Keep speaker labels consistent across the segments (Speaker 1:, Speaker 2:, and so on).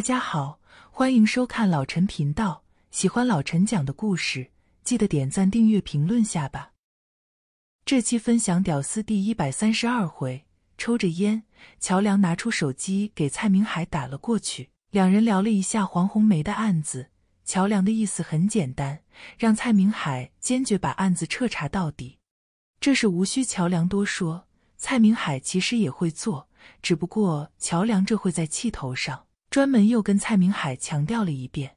Speaker 1: 大家好，欢迎收看老陈频道。喜欢老陈讲的故事，记得点赞、订阅、评论下吧。这期分享《屌丝》第一百三十二回。抽着烟，乔梁拿出手机给蔡明海打了过去，两人聊了一下黄红梅的案子。乔梁的意思很简单，让蔡明海坚决把案子彻查到底。这是无需乔梁多说，蔡明海其实也会做，只不过乔梁这会在气头上。专门又跟蔡明海强调了一遍，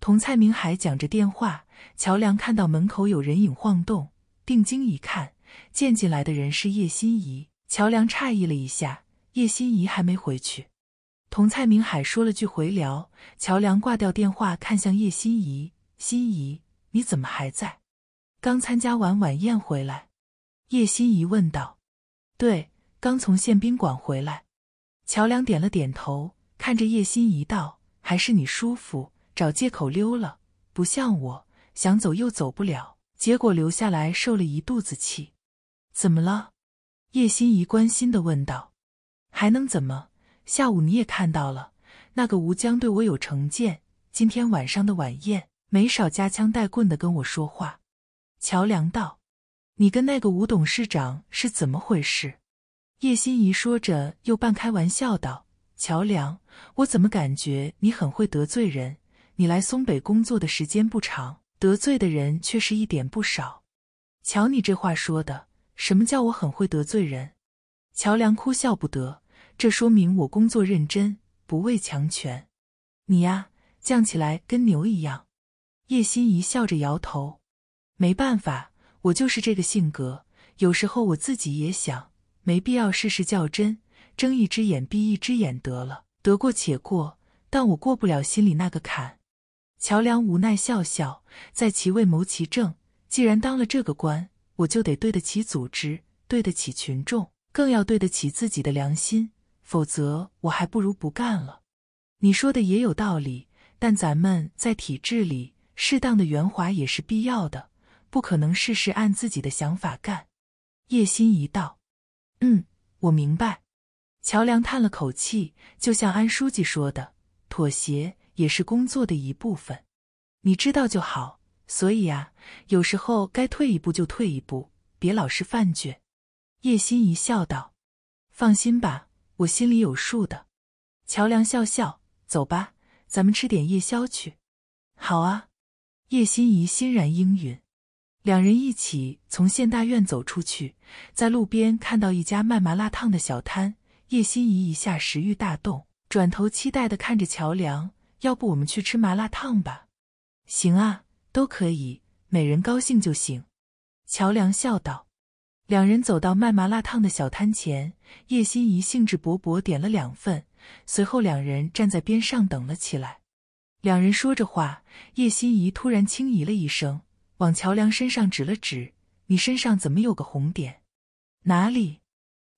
Speaker 1: 同蔡明海讲着电话，乔梁看到门口有人影晃动，定睛一看，见进来的人是叶心怡。乔梁诧异了一下，叶心怡还没回去，同蔡明海说了句回聊。乔梁挂掉电话，看向叶心怡：“心怡，你怎么还在？刚参加完晚宴回来。”叶心怡问道：“对，刚从县宾馆回来。”乔梁点了点头。看着叶心怡道：“还是你舒服，找借口溜了，不像我，想走又走不了，结果留下来受了一肚子气。”“怎么了？”叶心怡关心的问道。“还能怎么？下午你也看到了，那个吴江对我有成见，今天晚上的晚宴没少夹枪带棍的跟我说话。”乔梁道。“你跟那个吴董事长是怎么回事？”叶心怡说着，又半开玩笑道。乔梁，我怎么感觉你很会得罪人？你来松北工作的时间不长，得罪的人却是一点不少。瞧你这话说的，什么叫我很会得罪人？乔梁哭笑不得，这说明我工作认真，不畏强权。你呀，犟起来跟牛一样。叶心怡笑着摇头，没办法，我就是这个性格。有时候我自己也想，没必要事事较真。睁一只眼闭一只眼得了，得过且过。但我过不了心里那个坎。乔梁无奈笑笑，在其位谋其政。既然当了这个官，我就得对得起组织，对得起群众，更要对得起自己的良心。否则，我还不如不干了。你说的也有道理，但咱们在体制里，适当的圆滑也是必要的，不可能事事按自己的想法干。叶心怡道：“嗯，我明白。”乔梁叹了口气，就像安书记说的，妥协也是工作的一部分。你知道就好。所以啊，有时候该退一步就退一步，别老是犯倔。叶心怡笑道：“放心吧，我心里有数的。”乔梁笑笑：“走吧，咱们吃点夜宵去。”好啊，叶心怡欣然应允。两人一起从县大院走出去，在路边看到一家卖麻辣烫的小摊。叶心怡一下食欲大动，转头期待的看着乔梁：“要不我们去吃麻辣烫吧？”“行啊，都可以，每人高兴就行。”乔梁笑道。两人走到卖麻辣烫的小摊前，叶心怡兴致勃勃点了两份，随后两人站在边上等了起来。两人说着话，叶心怡突然轻咦了一声，往乔梁身上指了指：“你身上怎么有个红点？”“哪里？”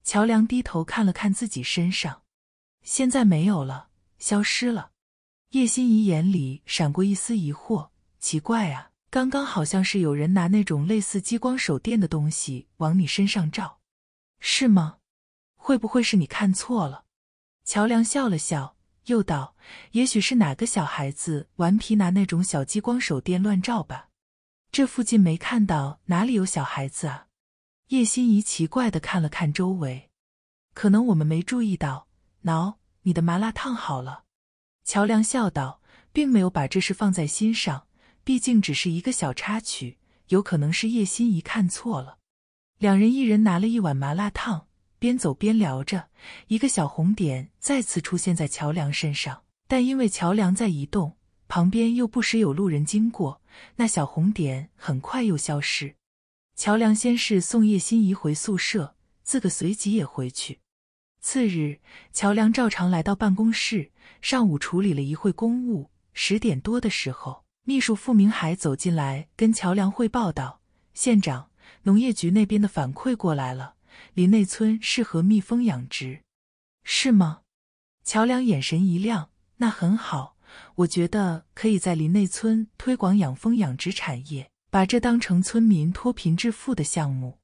Speaker 1: 乔梁低头看了看自己身上，现在没有了，消失了。叶心怡眼里闪过一丝疑惑：“奇怪啊，刚刚好像是有人拿那种类似激光手电的东西往你身上照，是吗？会不会是你看错了？”乔梁笑了笑，又道：“也许是哪个小孩子顽皮拿那种小激光手电乱照吧。这附近没看到哪里有小孩子啊。”叶心怡奇怪的看了看周围，可能我们没注意到。喏，你的麻辣烫好了。”乔梁笑道，并没有把这事放在心上，毕竟只是一个小插曲，有可能是叶心怡看错了。两人一人拿了一碗麻辣烫，边走边聊着。一个小红点再次出现在乔梁身上，但因为乔梁在移动，旁边又不时有路人经过，那小红点很快又消失。乔梁先是送叶心怡回宿舍，自个随即也回去。次日，乔梁照常来到办公室，上午处理了一会公务。十点多的时候，秘书付明海走进来，跟乔梁汇报道：“县长，农业局那边的反馈过来了，林内村适合蜜蜂养殖，是吗？”乔梁眼神一亮：“那很好，我觉得可以在林内村推广养蜂养殖产业。”把这当成村民脱贫致富的项目，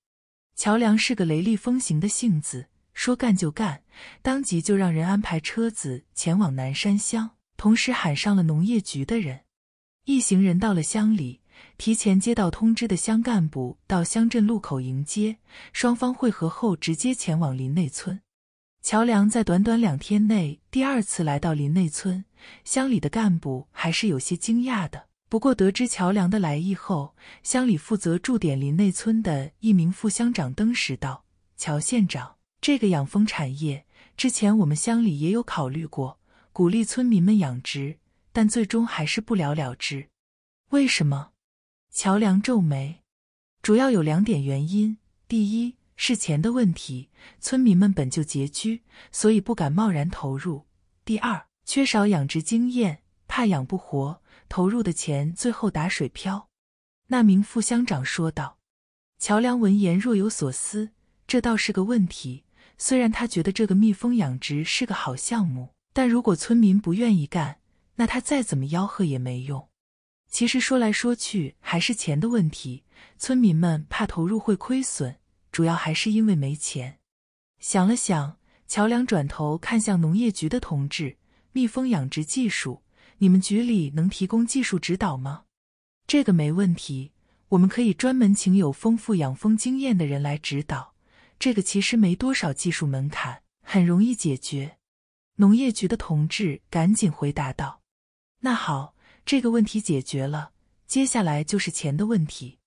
Speaker 1: 乔梁是个雷厉风行的性子，说干就干，当即就让人安排车子前往南山乡，同时喊上了农业局的人。一行人到了乡里，提前接到通知的乡干部到乡镇路口迎接，双方会合后直接前往林内村。乔梁在短短两天内第二次来到林内村，乡里的干部还是有些惊讶的。不过，得知乔梁的来意后，乡里负责驻点林内村的一名副乡长登时道：“乔县长，这个养蜂产业之前我们乡里也有考虑过，鼓励村民们养殖，但最终还是不了了之。为什么？”乔梁皱眉：“主要有两点原因。第一是钱的问题，村民们本就拮据，所以不敢贸然投入；第二，缺少养殖经验，怕养不活。”投入的钱最后打水漂。”那名副乡长说道。乔梁闻言若有所思：“这倒是个问题。虽然他觉得这个蜜蜂养殖是个好项目，但如果村民不愿意干，那他再怎么吆喝也没用。其实说来说去还是钱的问题。村民们怕投入会亏损，主要还是因为没钱。”想了想，乔梁转头看向农业局的同志：“蜜蜂养殖技术。”你们局里能提供技术指导吗？这个没问题，我们可以专门请有丰富养蜂经验的人来指导。这个其实没多少技术门槛，很容易解决。农业局的同志赶紧回答道：“那好，这个问题解决了，接下来就是钱的问题。”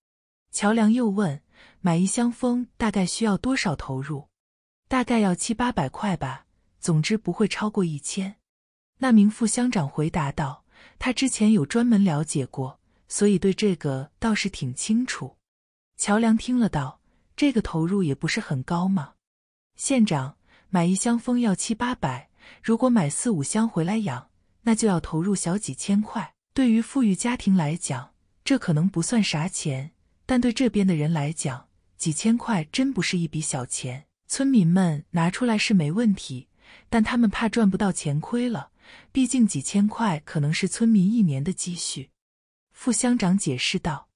Speaker 1: 乔梁又问：“买一箱蜂大概需要多少投入？”“大概要七八百块吧，总之不会超过一千。”那名副乡长回答道：“他之前有专门了解过，所以对这个倒是挺清楚。”乔梁听了道：“这个投入也不是很高嘛。”县长买一箱蜂要七八百，如果买四五箱回来养，那就要投入小几千块。对于富裕家庭来讲，这可能不算啥钱，但对这边的人来讲，几千块真不是一笔小钱。村民们拿出来是没问题，但他们怕赚不到钱，亏了。毕竟几千块可能是村民一年的积蓄，副乡长解释道。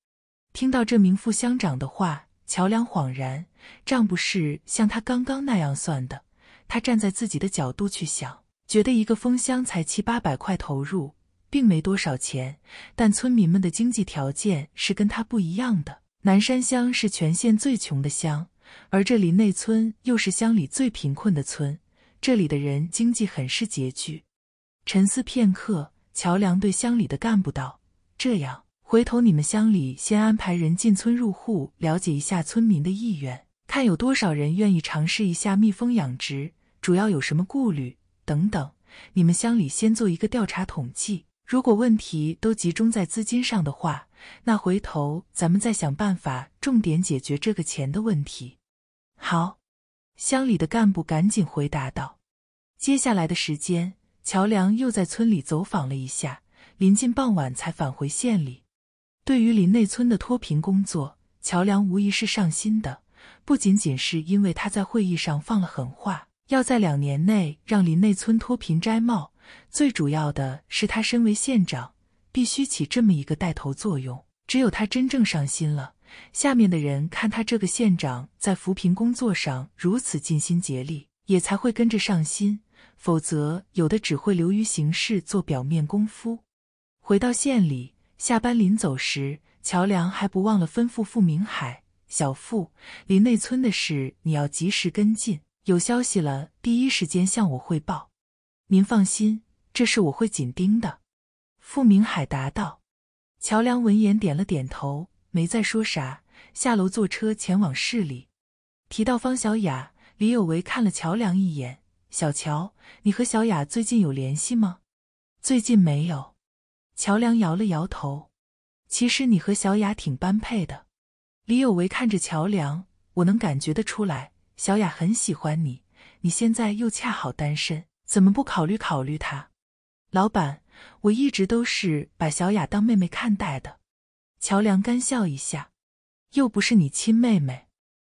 Speaker 1: 听到这名副乡长的话，乔梁恍然，账不是像他刚刚那样算的。他站在自己的角度去想，觉得一个封箱才七八百块投入，并没多少钱。但村民们的经济条件是跟他不一样的。南山乡是全县最穷的乡，而这林内村又是乡里最贫困的村，这里的人经济很是拮据。沉思片刻，乔梁对乡里的干部道：“这样，回头你们乡里先安排人进村入户，了解一下村民的意愿，看有多少人愿意尝试一下蜜蜂养殖，主要有什么顾虑等等。你们乡里先做一个调查统计。如果问题都集中在资金上的话，那回头咱们再想办法，重点解决这个钱的问题。”好，乡里的干部赶紧回答道：“接下来的时间。”乔梁又在村里走访了一下，临近傍晚才返回县里。对于林内村的脱贫工作，乔梁无疑是上心的。不仅仅是因为他在会议上放了狠话，要在两年内让林内村脱贫摘帽，最主要的是他身为县长，必须起这么一个带头作用。只有他真正上心了，下面的人看他这个县长在扶贫工作上如此尽心竭力，也才会跟着上心。否则，有的只会流于形式，做表面功夫。回到县里，下班临走时，乔梁还不忘了吩咐傅明海：“小傅，林内村的事你要及时跟进，有消息了第一时间向我汇报。”“您放心，这事我会紧盯的。”傅明海答道。乔梁闻言点了点头，没再说啥，下楼坐车前往市里。提到方小雅，李有为看了乔梁一眼。小乔，你和小雅最近有联系吗？最近没有。乔梁摇了摇头。其实你和小雅挺般配的。李有为看着乔梁，我能感觉得出来，小雅很喜欢你。你现在又恰好单身，怎么不考虑考虑她？老板，我一直都是把小雅当妹妹看待的。乔梁干笑一下，又不是你亲妹妹。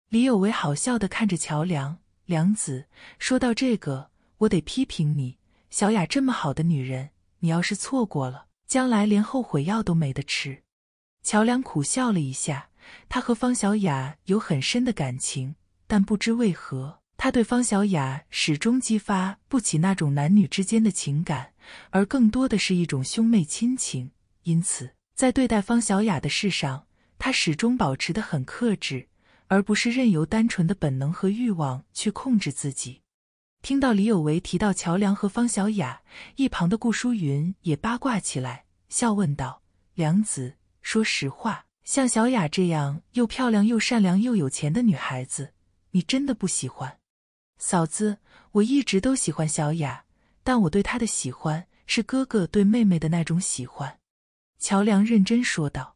Speaker 1: 李有为好笑的看着乔梁。梁子说到这个，我得批评你。小雅这么好的女人，你要是错过了，将来连后悔药都没得吃。乔梁苦笑了一下，他和方小雅有很深的感情，但不知为何，他对方小雅始终激发不起那种男女之间的情感，而更多的是一种兄妹亲情。因此，在对待方小雅的事上，他始终保持的很克制。而不是任由单纯的本能和欲望去控制自己。听到李有为提到乔梁和方小雅，一旁的顾淑云也八卦起来，笑问道：“梁子，说实话，像小雅这样又漂亮又善良又有钱的女孩子，你真的不喜欢？”“嫂子，我一直都喜欢小雅，但我对她的喜欢是哥哥对妹妹的那种喜欢。”乔梁认真说道。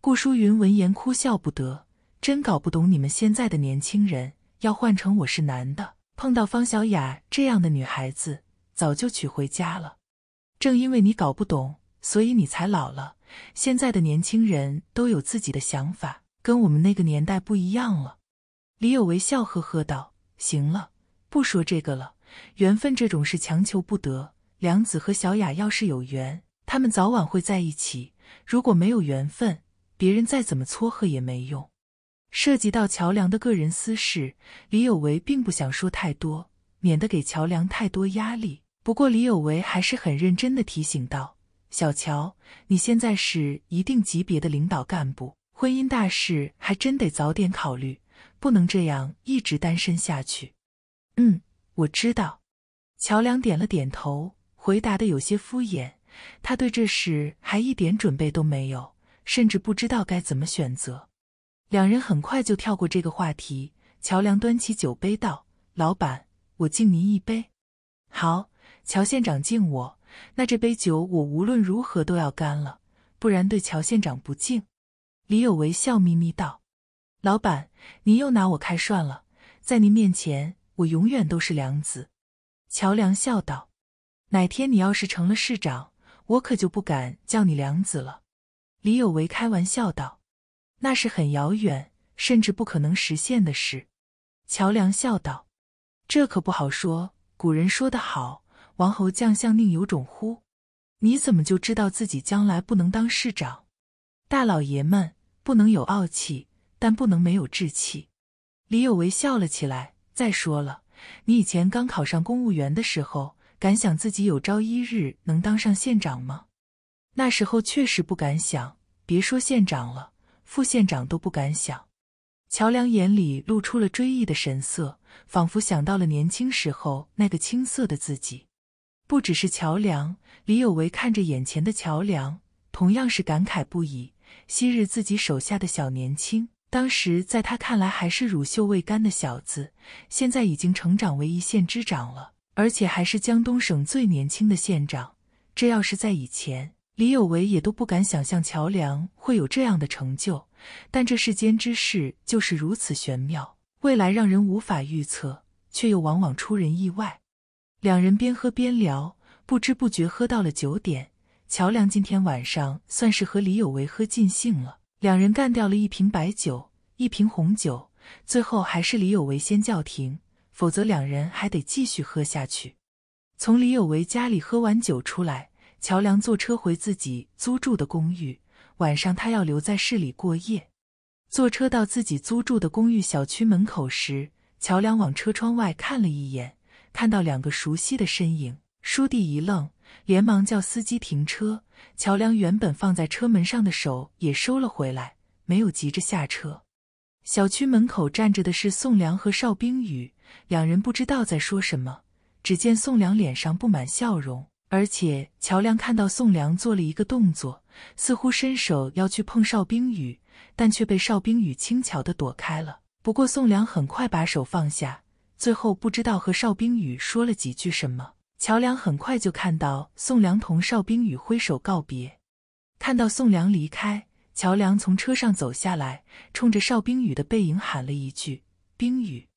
Speaker 1: 顾淑云闻言哭笑不得。真搞不懂你们现在的年轻人，要换成我是男的，碰到方小雅这样的女孩子，早就娶回家了。正因为你搞不懂，所以你才老了。现在的年轻人都有自己的想法，跟我们那个年代不一样了。李有为笑呵呵道：“行了，不说这个了。缘分这种事强求不得。梁子和小雅要是有缘，他们早晚会在一起；如果没有缘分，别人再怎么撮合也没用。”涉及到乔梁的个人私事，李有为并不想说太多，免得给乔梁太多压力。不过，李有为还是很认真的提醒道：“小乔，你现在是一定级别的领导干部，婚姻大事还真得早点考虑，不能这样一直单身下去。”“嗯，我知道。”乔梁点了点头，回答的有些敷衍。他对这事还一点准备都没有，甚至不知道该怎么选择。两人很快就跳过这个话题。乔梁端起酒杯道：“老板，我敬您一杯。”“好，乔县长敬我。”“那这杯酒我无论如何都要干了，不然对乔县长不敬。”李有为笑眯眯道：“老板，您又拿我开涮了。在您面前，我永远都是梁子。”乔梁笑道：“哪天你要是成了市长，我可就不敢叫你梁子了。”李有为开玩笑道。那是很遥远，甚至不可能实现的事。乔梁笑道：“这可不好说。古人说得好，王侯将相宁有种乎？你怎么就知道自己将来不能当市长？大老爷们不能有傲气，但不能没有志气。”李有为笑了起来。再说了，你以前刚考上公务员的时候，敢想自己有朝一日能当上县长吗？那时候确实不敢想，别说县长了。副县长都不敢想，乔梁眼里露出了追忆的神色，仿佛想到了年轻时候那个青涩的自己。不只是乔梁，李有为看着眼前的乔梁，同样是感慨不已。昔日自己手下的小年轻，当时在他看来还是乳臭未干的小子，现在已经成长为一县之长了，而且还是江东省最年轻的县长。这要是在以前……李有为也都不敢想象乔梁会有这样的成就，但这世间之事就是如此玄妙，未来让人无法预测，却又往往出人意外。两人边喝边聊，不知不觉喝到了九点。乔梁今天晚上算是和李有为喝尽兴了，两人干掉了一瓶白酒、一瓶红酒，最后还是李有为先叫停，否则两人还得继续喝下去。从李有为家里喝完酒出来。乔梁坐车回自己租住的公寓，晚上他要留在市里过夜。坐车到自己租住的公寓小区门口时，乔梁往车窗外看了一眼，看到两个熟悉的身影。叔弟一愣，连忙叫司机停车。乔梁原本放在车门上的手也收了回来，没有急着下车。小区门口站着的是宋良和邵冰雨，两人不知道在说什么。只见宋良脸上布满笑容。而且乔梁看到宋梁做了一个动作，似乎伸手要去碰邵冰雨，但却被邵冰雨轻巧的躲开了。不过宋梁很快把手放下，最后不知道和邵冰雨说了几句什么。乔梁很快就看到宋良同邵冰雨挥手告别，看到宋良离开，乔梁从车上走下来，冲着邵冰雨的背影喊了一句：“冰雨。”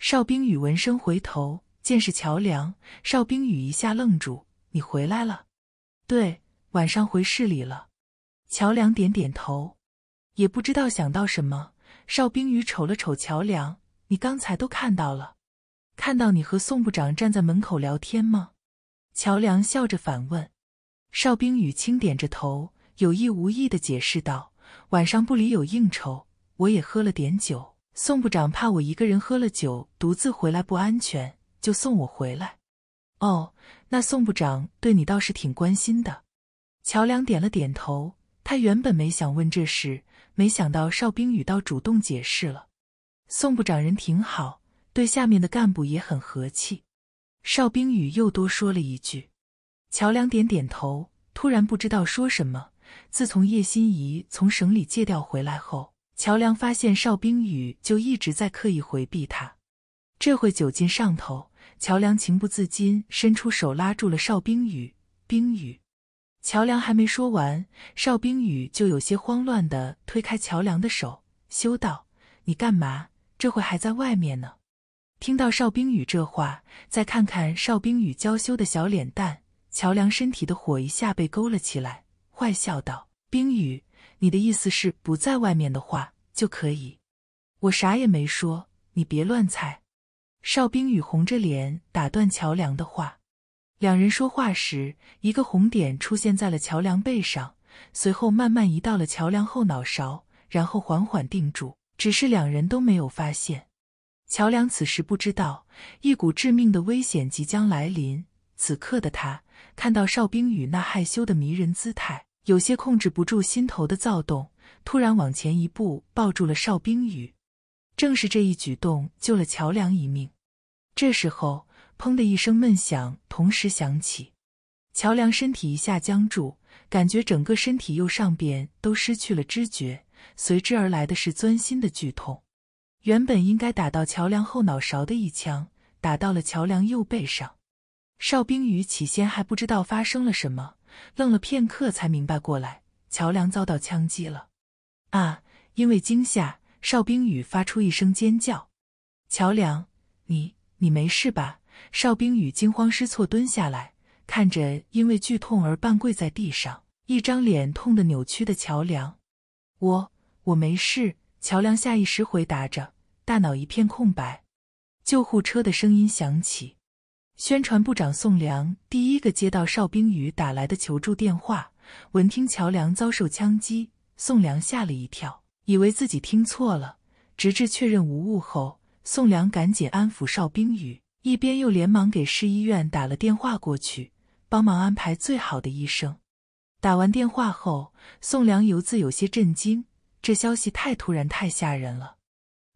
Speaker 1: 邵冰雨闻声回头，见是乔梁，邵冰雨一下愣住。你回来了，对，晚上回市里了。乔梁点点头，也不知道想到什么。邵冰雨瞅了瞅乔梁，你刚才都看到了，看到你和宋部长站在门口聊天吗？乔梁笑着反问。邵冰雨轻点着头，有意无意的解释道：“晚上部里有应酬，我也喝了点酒。宋部长怕我一个人喝了酒独自回来不安全，就送我回来。”哦。那宋部长对你倒是挺关心的，乔梁点了点头。他原本没想问这事，没想到邵冰雨倒主动解释了。宋部长人挺好，对下面的干部也很和气。邵冰雨又多说了一句，乔梁点点头，突然不知道说什么。自从叶心怡从省里借调回来后，乔梁发现邵冰雨就一直在刻意回避他。这会酒劲上头。乔梁情不自禁伸出手拉住了邵冰雨，冰雨。乔梁还没说完，邵冰雨就有些慌乱地推开乔梁的手，羞道：“你干嘛？这会还在外面呢？”听到邵冰雨这话，再看看邵冰雨娇羞的小脸蛋，乔梁身体的火一下被勾了起来，坏笑道：“冰雨，你的意思是不在外面的话就可以？我啥也没说，你别乱猜。”邵冰雨红着脸打断乔梁的话。两人说话时，一个红点出现在了乔梁背上，随后慢慢移到了乔梁后脑勺，然后缓缓定住。只是两人都没有发现。乔梁此时不知道，一股致命的危险即将来临。此刻的他看到邵冰雨那害羞的迷人姿态，有些控制不住心头的躁动，突然往前一步，抱住了邵冰雨。正是这一举动救了乔梁一命。这时候，砰的一声闷响同时响起，乔梁身体一下僵住，感觉整个身体右上边都失去了知觉，随之而来的是钻心的剧痛。原本应该打到乔梁后脑勺的一枪，打到了乔梁右背上。邵冰雨起先还不知道发生了什么，愣了片刻才明白过来，乔梁遭到枪击了。啊！因为惊吓，邵冰雨发出一声尖叫。乔梁，你。你没事吧？邵冰雨惊慌失措，蹲下来，看着因为剧痛而半跪在地上、一张脸痛得扭曲的乔梁。我我没事。乔梁下意识回答着，大脑一片空白。救护车的声音响起。宣传部长宋良第一个接到邵冰雨打来的求助电话，闻听乔梁遭受枪击，宋良吓了一跳，以为自己听错了，直至确认无误后。宋良赶紧安抚邵冰雨，一边又连忙给市医院打了电话过去，帮忙安排最好的医生。打完电话后，宋良犹自有些震惊，这消息太突然，太吓人了。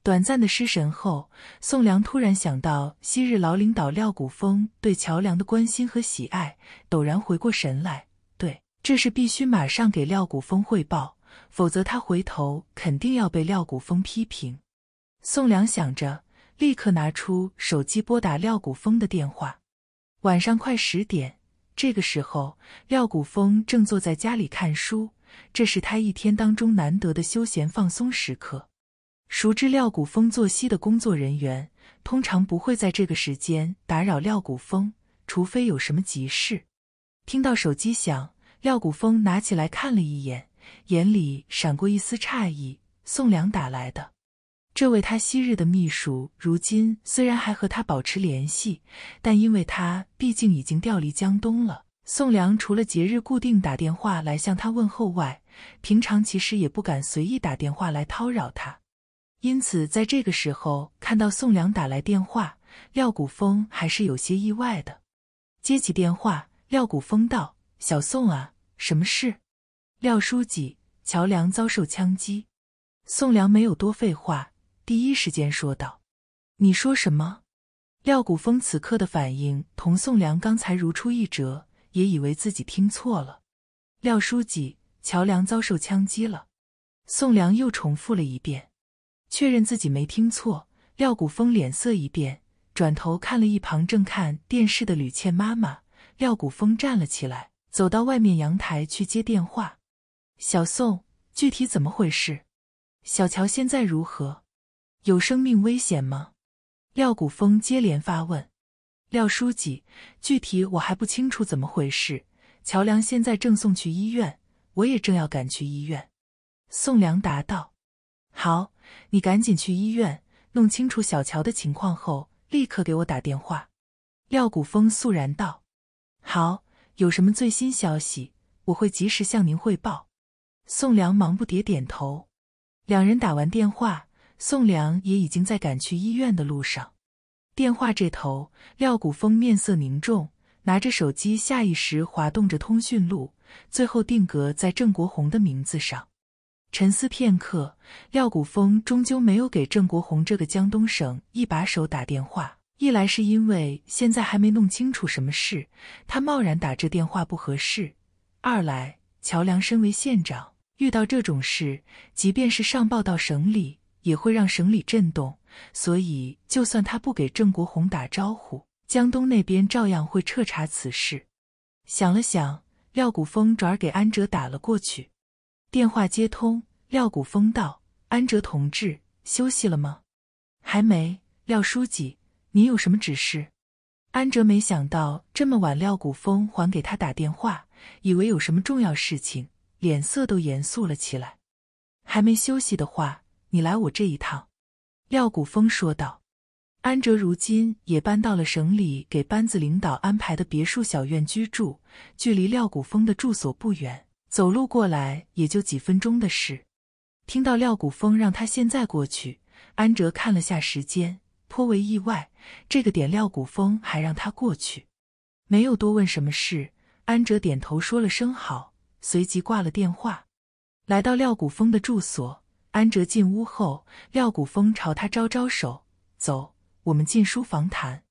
Speaker 1: 短暂的失神后，宋良突然想到昔日老领导廖谷峰对乔梁的关心和喜爱，陡然回过神来，对，这事必须马上给廖谷峰汇报，否则他回头肯定要被廖谷峰批评。宋良想着，立刻拿出手机拨打廖古峰的电话。晚上快十点，这个时候廖古峰正坐在家里看书，这是他一天当中难得的休闲放松时刻。熟知廖古峰作息的工作人员，通常不会在这个时间打扰廖古峰，除非有什么急事。听到手机响，廖古峰拿起来看了一眼，眼里闪过一丝诧异。宋良打来的。这位他昔日的秘书，如今虽然还和他保持联系，但因为他毕竟已经调离江东了，宋良除了节日固定打电话来向他问候外，平常其实也不敢随意打电话来叨扰他。因此，在这个时候看到宋良打来电话，廖谷风还是有些意外的。接起电话，廖谷风道：“小宋啊，什么事？”廖书记，乔梁遭受枪击。宋良没有多废话。第一时间说道：“你说什么？”廖谷峰此刻的反应同宋良刚才如出一辙，也以为自己听错了。廖书记，乔梁遭受枪击了。宋良又重复了一遍，确认自己没听错。廖谷峰脸色一变，转头看了一旁正看电视的吕倩妈妈。廖谷峰站了起来，走到外面阳台去接电话。小宋，具体怎么回事？小乔现在如何？有生命危险吗？廖谷风接连发问。廖书记，具体我还不清楚怎么回事。乔梁现在正送去医院，我也正要赶去医院。宋良答道：“好，你赶紧去医院弄清楚小乔的情况后，立刻给我打电话。”廖谷风肃然道：“好，有什么最新消息，我会及时向您汇报。”宋良忙不迭点头。两人打完电话。宋良也已经在赶去医院的路上。电话这头，廖谷峰面色凝重，拿着手机下意识滑动着通讯录，最后定格在郑国红的名字上。沉思片刻，廖谷峰终究没有给郑国红这个江东省一把手打电话。一来是因为现在还没弄清楚什么事，他贸然打这电话不合适；二来，乔梁身为县长，遇到这种事，即便是上报到省里。也会让省里震动，所以就算他不给郑国红打招呼，江东那边照样会彻查此事。想了想，廖谷风转给安哲打了过去。电话接通，廖谷风道：“安哲同志，休息了吗？还没？廖书记，您有什么指示？”安哲没想到这么晚廖谷风还给他打电话，以为有什么重要事情，脸色都严肃了起来。还没休息的话。你来我这一趟，廖古峰说道。安哲如今也搬到了省里给班子领导安排的别墅小院居住，距离廖古峰的住所不远，走路过来也就几分钟的事。听到廖古峰让他现在过去，安哲看了下时间，颇为意外，这个点廖古峰还让他过去，没有多问什么事。安哲点头说了声好，随即挂了电话，来到廖古峰的住所。安哲进屋后，廖古风朝他招招手：“走，我们进书房谈。”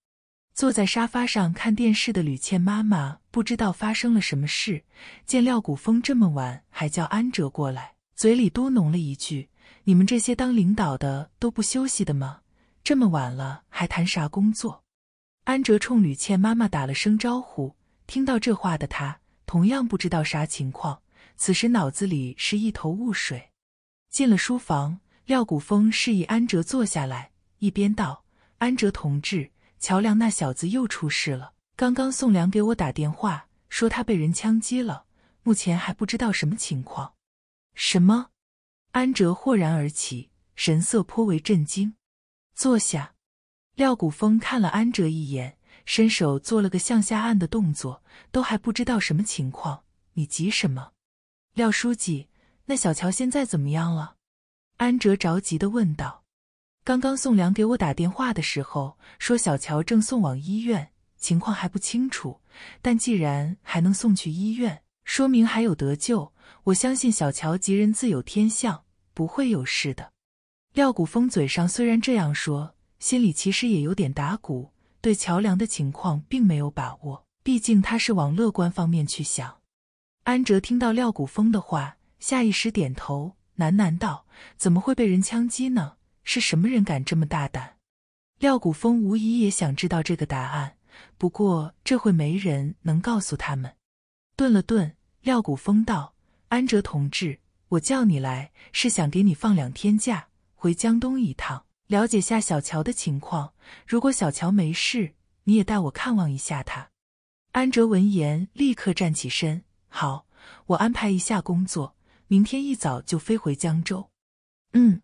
Speaker 1: 坐在沙发上看电视的吕倩妈妈不知道发生了什么事，见廖古风这么晚还叫安哲过来，嘴里嘟哝了一句：“你们这些当领导的都不休息的吗？这么晚了还谈啥工作？”安哲冲吕倩妈妈打了声招呼，听到这话的他同样不知道啥情况，此时脑子里是一头雾水。进了书房，廖古峰示意安哲坐下来，一边道：“安哲同志，乔梁那小子又出事了。刚刚宋良给我打电话，说他被人枪击了，目前还不知道什么情况。”“什么？”安哲豁然而起，神色颇为震惊。坐下，廖古峰看了安哲一眼，伸手做了个向下按的动作。“都还不知道什么情况，你急什么？”廖书记。那小乔现在怎么样了？安哲着急的问道。刚刚宋良给我打电话的时候说，小乔正送往医院，情况还不清楚。但既然还能送去医院，说明还有得救。我相信小乔吉人自有天相，不会有事的。廖谷风嘴上虽然这样说，心里其实也有点打鼓，对乔梁的情况并没有把握。毕竟他是往乐观方面去想。安哲听到廖谷风的话。下意识点头，喃喃道：“怎么会被人枪击呢？是什么人敢这么大胆？”廖谷风无疑也想知道这个答案，不过这会没人能告诉他们。顿了顿，廖谷风道：“安哲同志，我叫你来是想给你放两天假，回江东一趟，了解下小乔的情况。如果小乔没事，你也带我看望一下他。”安哲闻言，立刻站起身：“好，我安排一下工作。”明天一早就飞回江州。嗯，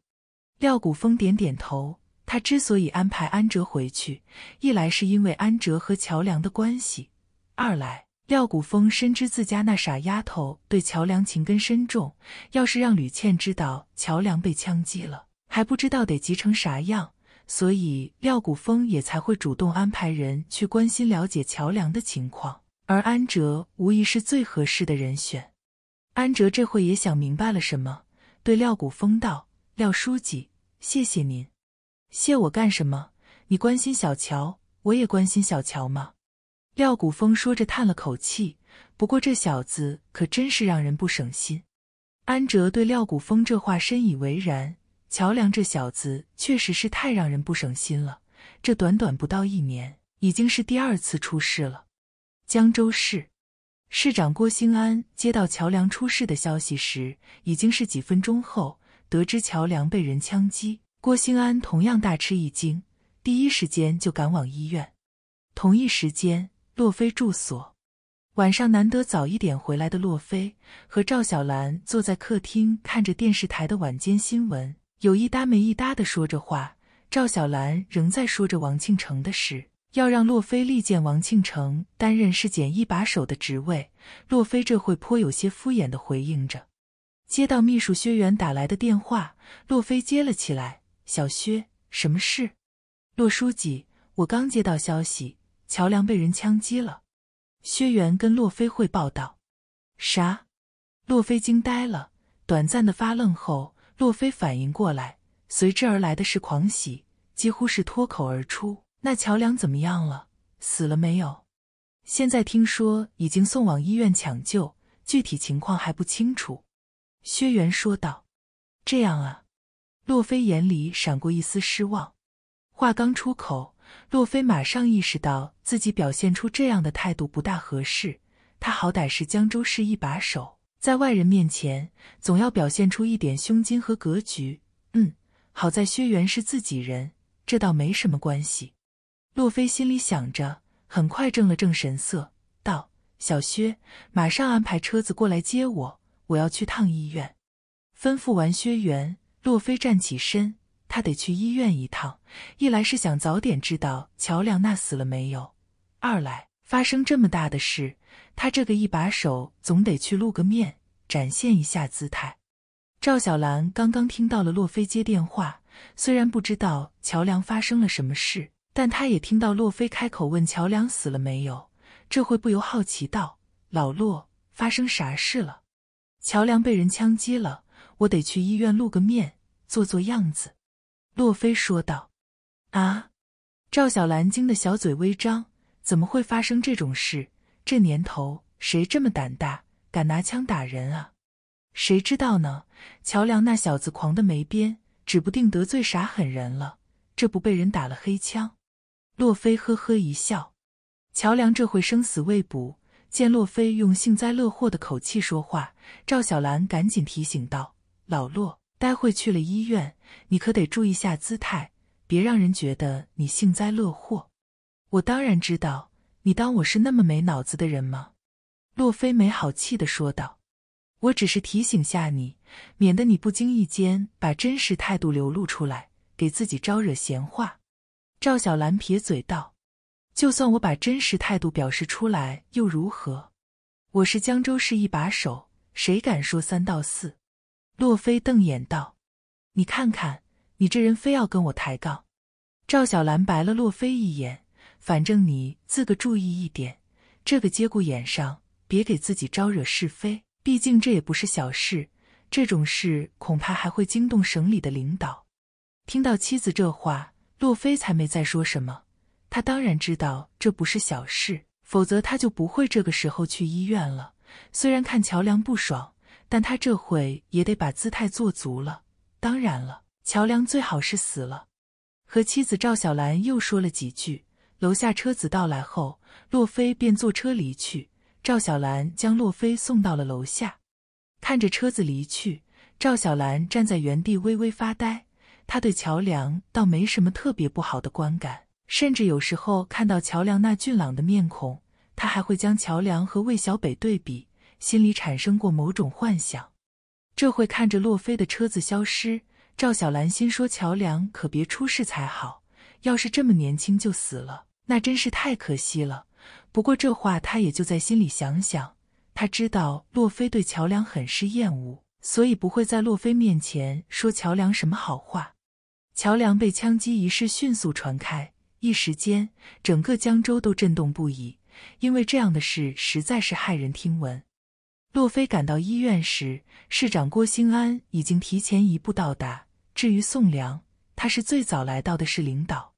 Speaker 1: 廖古风点点头。他之所以安排安哲回去，一来是因为安哲和乔梁的关系，二来廖古风深知自家那傻丫头对乔梁情根深重，要是让吕倩知道乔梁被枪击了，还不知道得急成啥样。所以廖古风也才会主动安排人去关心了解乔梁的情况，而安哲无疑是最合适的人选。安哲这会也想明白了什么，对廖谷风道：“廖书记，谢谢您，谢我干什么？你关心小乔，我也关心小乔嘛。”廖谷风说着叹了口气：“不过这小子可真是让人不省心。”安哲对廖谷风这话深以为然。乔梁这小子确实是太让人不省心了，这短短不到一年，已经是第二次出事了。江州市。市长郭兴安接到乔梁出事的消息时，已经是几分钟后。得知乔梁被人枪击，郭兴安同样大吃一惊，第一时间就赶往医院。同一时间，洛菲住所，晚上难得早一点回来的洛菲和赵小兰坐在客厅，看着电视台的晚间新闻，有一搭没一搭的说着话。赵小兰仍在说着王庆成的事。要让洛菲力荐王庆成担任市检一把手的职位，洛菲这会颇有些敷衍的回应着。接到秘书薛元打来的电话，洛菲接了起来：“小薛，什么事？”“洛书记，我刚接到消息，乔梁被人枪击了。”薛元跟洛菲汇报道。“啥？”洛菲惊呆了，短暂的发愣后，洛菲反应过来，随之而来的是狂喜，几乎是脱口而出。那乔梁怎么样了？死了没有？现在听说已经送往医院抢救，具体情况还不清楚。”薛元说道。“这样啊。”洛飞眼里闪过一丝失望。话刚出口，洛飞马上意识到自己表现出这样的态度不大合适。他好歹是江州市一把手，在外人面前总要表现出一点胸襟和格局。嗯，好在薛元是自己人，这倒没什么关系。洛菲心里想着，很快正了正神色，道：“小薛，马上安排车子过来接我，我要去趟医院。”吩咐完薛元，洛菲站起身，他得去医院一趟。一来是想早点知道乔梁娜死了没有；二来发生这么大的事，他这个一把手总得去露个面，展现一下姿态。赵小兰刚刚听到了洛菲接电话，虽然不知道乔梁发生了什么事。但他也听到洛飞开口问乔梁死了没有，这会不由好奇道：“老洛，发生啥事了？”“乔梁被人枪击了，我得去医院露个面，做做样子。”洛飞说道。“啊！”赵小兰惊得小嘴微张，“怎么会发生这种事？这年头谁这么胆大，敢拿枪打人啊？”“谁知道呢？乔梁那小子狂得没边，指不定得罪啥狠人了，这不被人打了黑枪。”洛菲呵呵一笑，乔梁这回生死未卜，见洛菲用幸灾乐祸的口气说话，赵小兰赶紧提醒道：“老洛，待会去了医院，你可得注意下姿态，别让人觉得你幸灾乐祸。”“我当然知道，你当我是那么没脑子的人吗？”洛菲没好气的说道，“我只是提醒下你，免得你不经意间把真实态度流露出来，给自己招惹闲话。”赵小兰撇嘴道：“就算我把真实态度表示出来又如何？我是江州市一把手，谁敢说三道四？”洛飞瞪眼道：“你看看，你这人非要跟我抬杠。”赵小兰白了洛飞一眼：“反正你自个注意一点，这个节骨眼上别给自己招惹是非。毕竟这也不是小事，这种事恐怕还会惊动省里的领导。”听到妻子这话。洛菲才没再说什么，他当然知道这不是小事，否则他就不会这个时候去医院了。虽然看乔梁不爽，但他这会也得把姿态做足了。当然了，乔梁最好是死了。和妻子赵小兰又说了几句，楼下车子到来后，洛菲便坐车离去。赵小兰将洛菲送到了楼下，看着车子离去，赵小兰站在原地微微发呆。他对乔梁倒没什么特别不好的观感，甚至有时候看到乔梁那俊朗的面孔，他还会将乔梁和魏小北对比，心里产生过某种幻想。这会看着洛飞的车子消失，赵小兰心说：乔梁可别出事才好，要是这么年轻就死了，那真是太可惜了。不过这话他也就在心里想想，他知道洛飞对乔梁很是厌恶，所以不会在洛飞面前说乔梁什么好话。桥梁被枪击一事迅速传开，一时间整个江州都震动不已，因为这样的事实在是骇人听闻。洛飞赶到医院时，市长郭兴安已经提前一步到达。至于宋良，他是最早来到的市领导，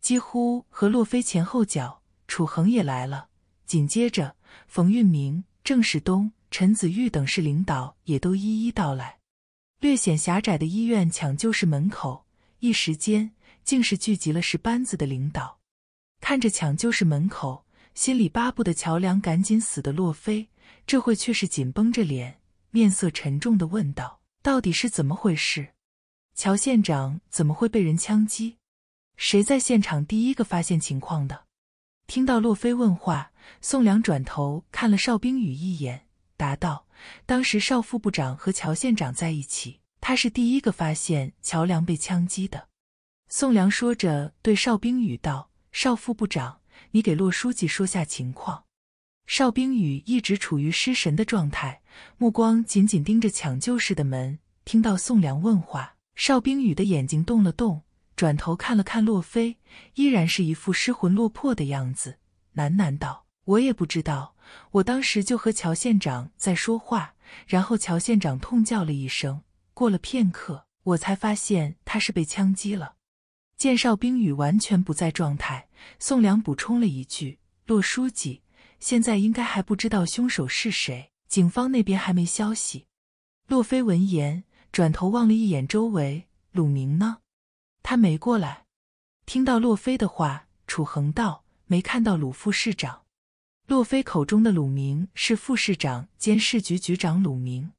Speaker 1: 几乎和洛飞前后脚。楚恒也来了，紧接着冯运明、郑世东、陈子玉等市领导也都一一道来。略显狭窄的医院抢救室门口。一时间，竟是聚集了十班子的领导。看着抢救室门口，心里巴不得乔梁赶紧死的洛飞，这会却是紧绷着脸，面色沉重的问道：“到底是怎么回事？乔县长怎么会被人枪击？谁在现场第一个发现情况的？”听到洛飞问话，宋良转头看了邵冰雨一眼，答道：“当时邵副部长和乔县长在一起。”他是第一个发现乔梁被枪击的。宋良说着，对邵冰雨道：“邵副部长，你给洛书记说下情况。”邵冰雨一直处于失神的状态，目光紧紧盯着抢救室的门。听到宋良问话，邵冰雨的眼睛动了动，转头看了看洛飞，依然是一副失魂落魄的样子，喃喃道：“我也不知道，我当时就和乔县长在说话，然后乔县长痛叫了一声。”过了片刻，我才发现他是被枪击了。见邵冰雨完全不在状态，宋良补充了一句：“洛书记现在应该还不知道凶手是谁，警方那边还没消息。”洛飞闻言，转头望了一眼周围：“鲁明呢？他没过来。”听到洛飞的话，楚恒道：“没看到鲁副市长。”洛飞口中的鲁明是副市长兼市局局长鲁明。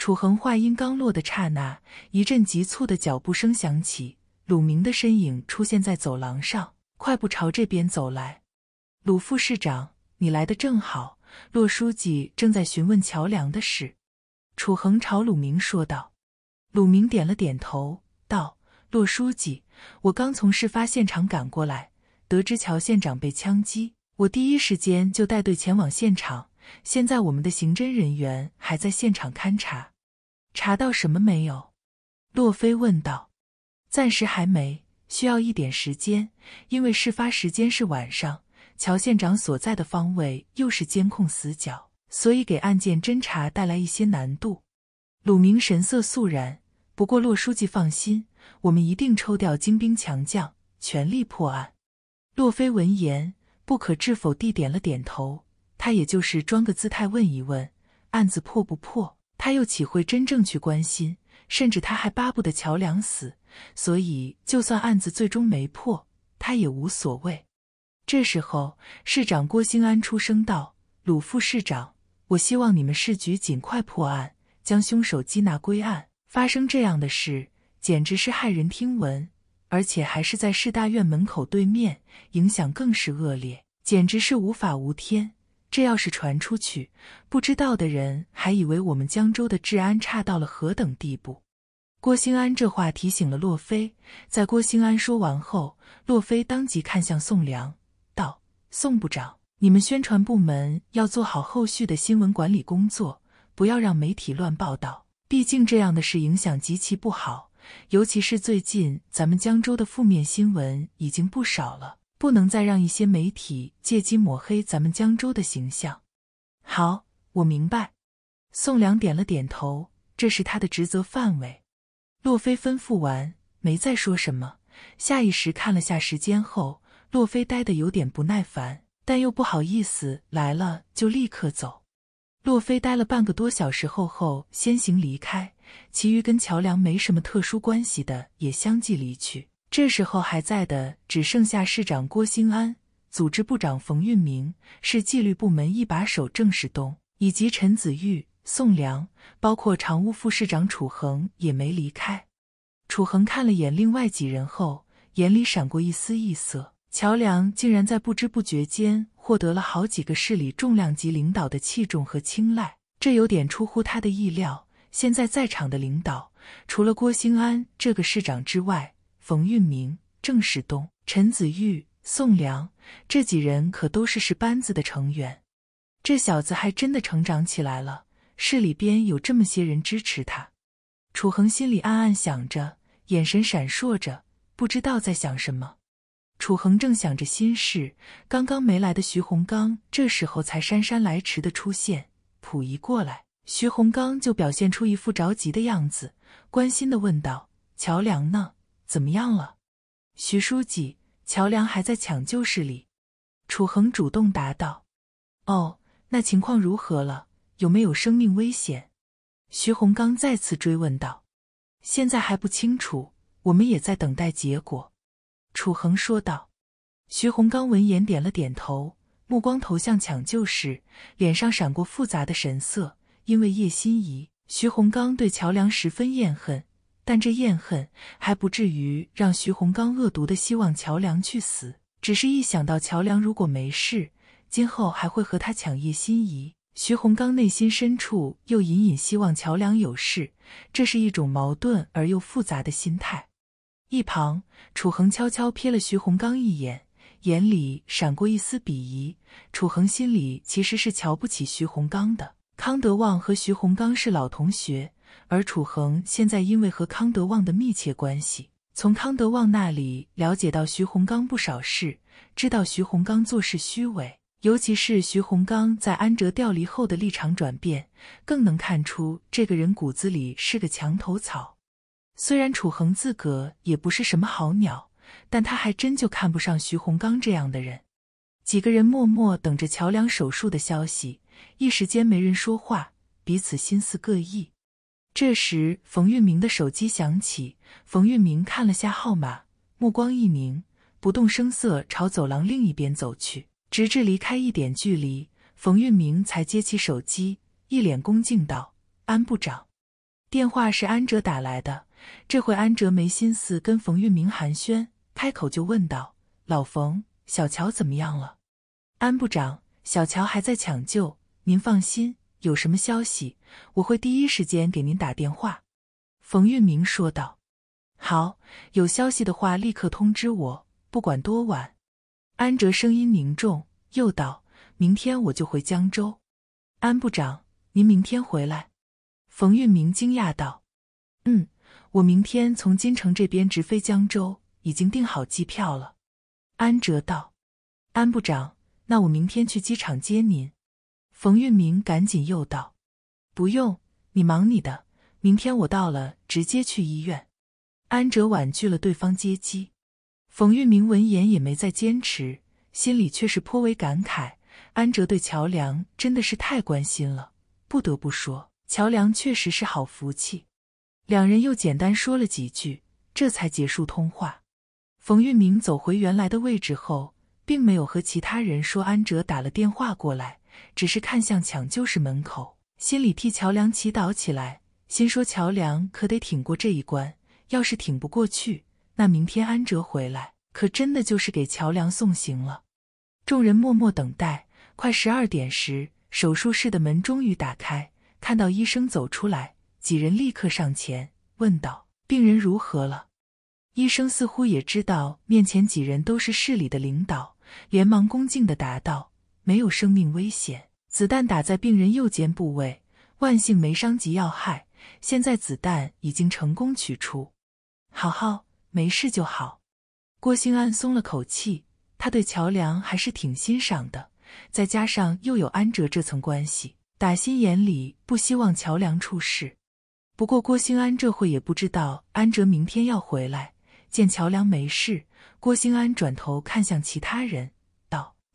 Speaker 1: 楚恒话音刚落的刹那，一阵急促的脚步声响起，鲁明的身影出现在走廊上，快步朝这边走来。鲁副市长，你来的正好，洛书记正在询问桥梁的事。楚恒朝鲁明说道。鲁明点了点头，道：“洛书记，我刚从事发现场赶过来，得知乔县长被枪击，我第一时间就带队前往现场。”现在我们的刑侦人员还在现场勘查，查到什么没有？洛飞问道。暂时还没，需要一点时间，因为事发时间是晚上，乔县长所在的方位又是监控死角，所以给案件侦查带来一些难度。鲁明神色肃然，不过洛书记放心，我们一定抽调精兵强将，全力破案。洛飞闻言，不可置否地点了点头。他也就是装个姿态问一问，案子破不破？他又岂会真正去关心？甚至他还巴不得乔梁死。所以，就算案子最终没破，他也无所谓。这时候，市长郭兴安出声道：“鲁副市长，我希望你们市局尽快破案，将凶手缉拿归案。发生这样的事，简直是骇人听闻，而且还是在市大院门口对面，影响更是恶劣，简直是无法无天。”这要是传出去，不知道的人还以为我们江州的治安差到了何等地步。郭兴安这话提醒了洛飞，在郭兴安说完后，洛飞当即看向宋良，道：“宋部长，你们宣传部门要做好后续的新闻管理工作，不要让媒体乱报道。毕竟这样的事影响极其不好，尤其是最近咱们江州的负面新闻已经不少了。”不能再让一些媒体借机抹黑咱们江州的形象。好，我明白。宋良点了点头，这是他的职责范围。洛菲吩咐完，没再说什么。下意识看了下时间后，洛菲呆的有点不耐烦，但又不好意思来了就立刻走。洛菲待了半个多小时后后先行离开，其余跟乔梁没什么特殊关系的也相继离去。这时候还在的只剩下市长郭兴安、组织部长冯运明、市纪律部门一把手郑世东，以及陈子玉、宋良，包括常务副市长楚恒也没离开。楚恒看了眼另外几人后，眼里闪过一丝异色。乔梁竟然在不知不觉间获得了好几个市里重量级领导的器重和青睐，这有点出乎他的意料。现在在场的领导，除了郭兴安这个市长之外，冯运明、郑世东、陈子玉、宋良这几人可都是市班子的成员，这小子还真的成长起来了。市里边有这么些人支持他，楚恒心里暗暗想着，眼神闪烁着，不知道在想什么。楚恒正想着心事，刚刚没来的徐洪刚这时候才姗姗来迟的出现，溥仪过来，徐洪刚就表现出一副着急的样子，关心的问道：“乔梁呢？”怎么样了，徐书记？乔梁还在抢救室里。楚恒主动答道：“哦，那情况如何了？有没有生命危险？”徐洪刚再次追问道。“现在还不清楚，我们也在等待结果。”楚恒说道。徐洪刚闻言点了点头，目光投向抢救室，脸上闪过复杂的神色。因为叶心怡，徐洪刚对乔梁十分厌恨。但这怨恨还不至于让徐洪刚恶毒的希望乔梁去死，只是一想到乔梁如果没事，今后还会和他抢叶心怡，徐洪刚内心深处又隐隐希望乔梁有事，这是一种矛盾而又复杂的心态。一旁，楚恒悄悄瞥了徐洪刚一眼，眼里闪过一丝鄙夷。楚恒心里其实是瞧不起徐洪刚的。康德旺和徐洪刚是老同学。而楚恒现在因为和康德旺的密切关系，从康德旺那里了解到徐洪刚不少事，知道徐洪刚做事虚伪，尤其是徐洪刚在安哲调离后的立场转变，更能看出这个人骨子里是个墙头草。虽然楚恒自个也不是什么好鸟，但他还真就看不上徐洪刚这样的人。几个人默默等着乔梁手术的消息，一时间没人说话，彼此心思各异。这时，冯玉明的手机响起。冯玉明看了下号码，目光一凝，不动声色朝走廊另一边走去，直至离开一点距离，冯玉明才接起手机，一脸恭敬道：“安部长。”电话是安哲打来的。这会，安哲没心思跟冯玉明寒暄，开口就问道：“老冯，小乔怎么样了？”安部长，小乔还在抢救，您放心。有什么消息，我会第一时间给您打电话。”冯玉明说道。“好，有消息的话立刻通知我，不管多晚。”安哲声音凝重，又道：“明天我就回江州。”“安部长，您明天回来？”冯玉明惊讶道。“嗯，我明天从京城这边直飞江州，已经订好机票了。”安哲道。“安部长，那我明天去机场接您。”冯运明赶紧又道：“不用，你忙你的。明天我到了，直接去医院。”安哲婉拒了对方接机。冯运明闻言也没再坚持，心里却是颇为感慨：安哲对乔梁真的是太关心了，不得不说，乔梁确实是好福气。两人又简单说了几句，这才结束通话。冯运明走回原来的位置后，并没有和其他人说安哲打了电话过来。只是看向抢救室门口，心里替乔梁祈祷起来，心说乔梁可得挺过这一关，要是挺不过去，那明天安哲回来可真的就是给乔梁送行了。众人默默等待，快十二点时，手术室的门终于打开，看到医生走出来，几人立刻上前问道：“病人如何了？”医生似乎也知道面前几人都是市里的领导，连忙恭敬地答道。没有生命危险，子弹打在病人右肩部位，万幸没伤及要害。现在子弹已经成功取出，好好，没事就好。郭兴安松了口气，他对乔梁还是挺欣赏的，再加上又有安哲这层关系，打心眼里不希望乔梁出事。不过郭兴安这会也不知道安哲明天要回来，见乔梁没事，郭兴安转头看向其他人。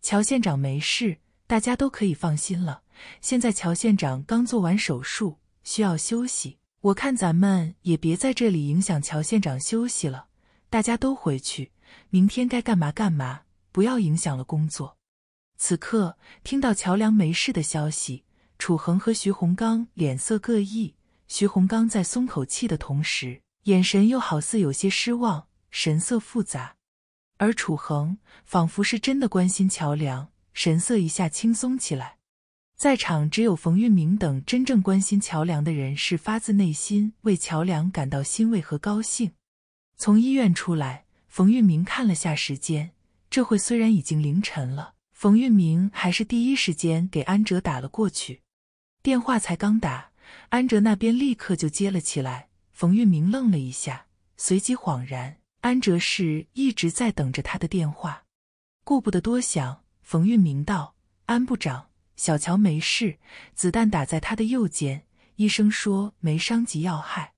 Speaker 1: 乔县长没事，大家都可以放心了。现在乔县长刚做完手术，需要休息。我看咱们也别在这里影响乔县长休息了，大家都回去，明天该干嘛干嘛，不要影响了工作。此刻听到乔梁没事的消息，楚恒和徐洪刚脸色各异。徐洪刚在松口气的同时，眼神又好似有些失望，神色复杂。而楚恒仿佛是真的关心乔梁，神色一下轻松起来。在场只有冯玉明等真正关心乔梁的人，是发自内心为乔梁感到欣慰和高兴。从医院出来，冯玉明看了下时间，这会虽然已经凌晨了，冯玉明还是第一时间给安哲打了过去。电话才刚打，安哲那边立刻就接了起来。冯玉明愣了一下，随即恍然。安哲是一直在等着他的电话，顾不得多想，冯运明道：“安部长，小乔没事，子弹打在他的右肩，医生说没伤及要害。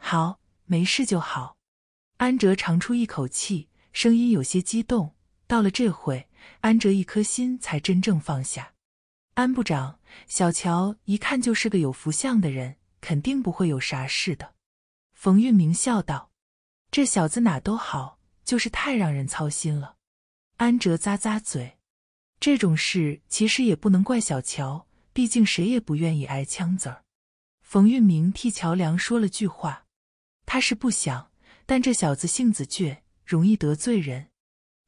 Speaker 1: 好，没事就好。”安哲长出一口气，声音有些激动。到了这会，安哲一颗心才真正放下。安部长，小乔一看就是个有福相的人，肯定不会有啥事的。”冯运明笑道。这小子哪都好，就是太让人操心了。安哲咂咂嘴，这种事其实也不能怪小乔，毕竟谁也不愿意挨枪子儿。冯玉明替乔梁说了句话，他是不想，但这小子性子倔，容易得罪人。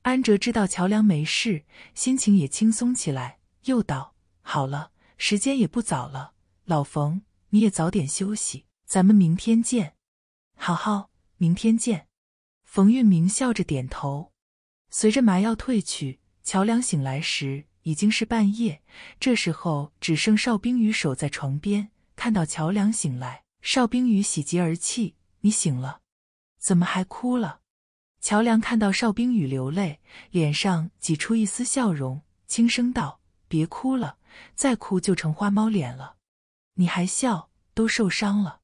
Speaker 1: 安哲知道乔梁没事，心情也轻松起来，又道：“好了，时间也不早了，老冯你也早点休息，咱们明天见。”“好好。”明天见，冯运明笑着点头。随着麻药退去，乔梁醒来时已经是半夜。这时候只剩邵冰雨守在床边，看到乔梁醒来，邵冰雨喜极而泣：“你醒了，怎么还哭了？”乔梁看到邵冰雨流泪，脸上挤出一丝笑容，轻声道：“别哭了，再哭就成花猫脸了。你还笑，都受伤了。”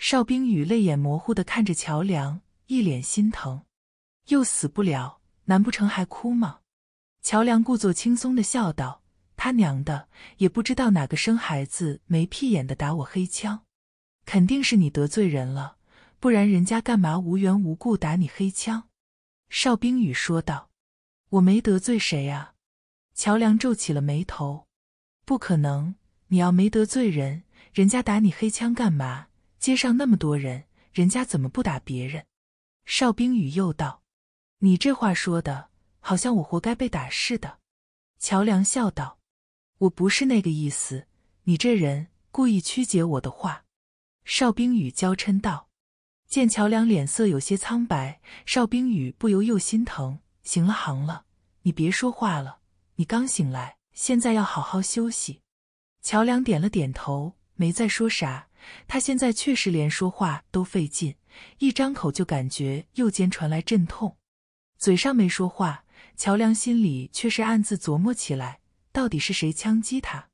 Speaker 1: 邵冰雨泪眼模糊的看着乔梁，一脸心疼，又死不了，难不成还哭吗？乔梁故作轻松的笑道：“他娘的，也不知道哪个生孩子没屁眼的打我黑枪，肯定是你得罪人了，不然人家干嘛无缘无故打你黑枪？”邵冰雨说道：“我没得罪谁呀。”乔梁皱起了眉头：“不可能，你要没得罪人，人家打你黑枪干嘛？”街上那么多人，人家怎么不打别人？邵冰雨又道：“你这话说的，好像我活该被打似的。”乔梁笑道：“我不是那个意思，你这人故意曲解我的话。”邵冰雨娇嗔道：“见乔梁脸色有些苍白，邵冰雨不由又心疼。行了行了，你别说话了，你刚醒来，现在要好好休息。”乔梁点了点头，没再说啥。他现在确实连说话都费劲，一张口就感觉右肩传来阵痛。嘴上没说话，乔梁心里却是暗自琢磨起来：到底是谁枪击他？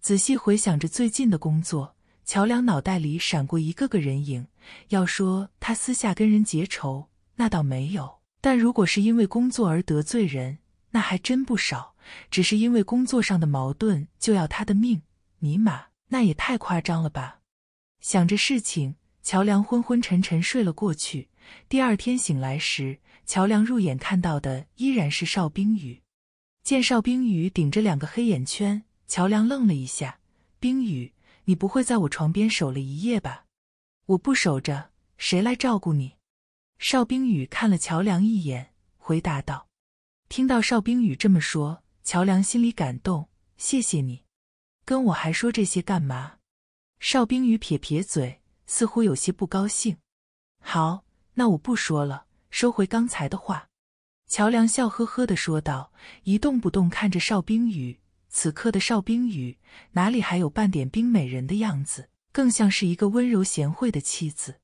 Speaker 1: 仔细回想着最近的工作，乔梁脑袋里闪过一个个人影。要说他私下跟人结仇，那倒没有；但如果是因为工作而得罪人，那还真不少。只是因为工作上的矛盾就要他的命，尼玛，那也太夸张了吧！想着事情，乔梁昏昏沉沉睡了过去。第二天醒来时，乔梁入眼看到的依然是邵冰雨。见邵冰雨顶着两个黑眼圈，乔梁愣了一下：“冰雨，你不会在我床边守了一夜吧？我不守着，谁来照顾你？”邵冰雨看了乔梁一眼，回答道：“听到邵冰雨这么说，乔梁心里感动，谢谢你。跟我还说这些干嘛？”邵冰雨撇撇嘴，似乎有些不高兴。好，那我不说了，收回刚才的话。”乔梁笑呵呵的说道，一动不动看着邵冰雨。此刻的邵冰雨哪里还有半点冰美人的样子，更像是一个温柔贤惠的妻子。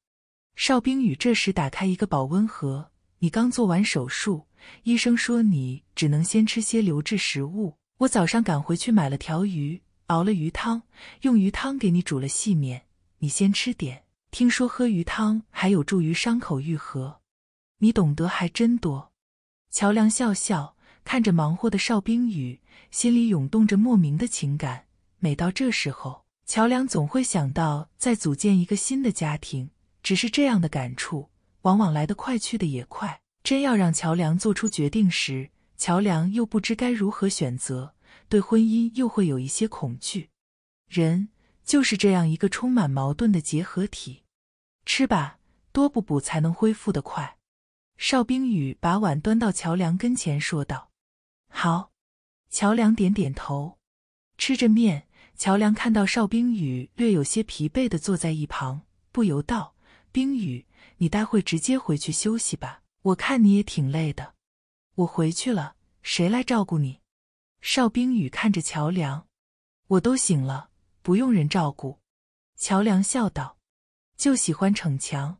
Speaker 1: 邵冰雨这时打开一个保温盒：“你刚做完手术，医生说你只能先吃些流质食物。我早上赶回去买了条鱼。”熬了鱼汤，用鱼汤给你煮了细面，你先吃点。听说喝鱼汤还有助于伤口愈合，你懂得还真多。乔梁笑笑看着忙活的邵冰雨，心里涌动着莫名的情感。每到这时候，乔梁总会想到再组建一个新的家庭。只是这样的感触，往往来得快，去的也快。真要让乔梁做出决定时，乔梁又不知该如何选择。对婚姻又会有一些恐惧，人就是这样一个充满矛盾的结合体。吃吧，多补补才能恢复的快。邵冰雨把碗端到乔梁跟前，说道：“好。”乔梁点点头，吃着面。乔梁看到邵冰雨略有些疲惫的坐在一旁，不由道：“冰雨，你待会直接回去休息吧，我看你也挺累的。我回去了，谁来照顾你？”邵冰雨看着乔梁，我都醒了，不用人照顾。乔梁笑道：“就喜欢逞强。”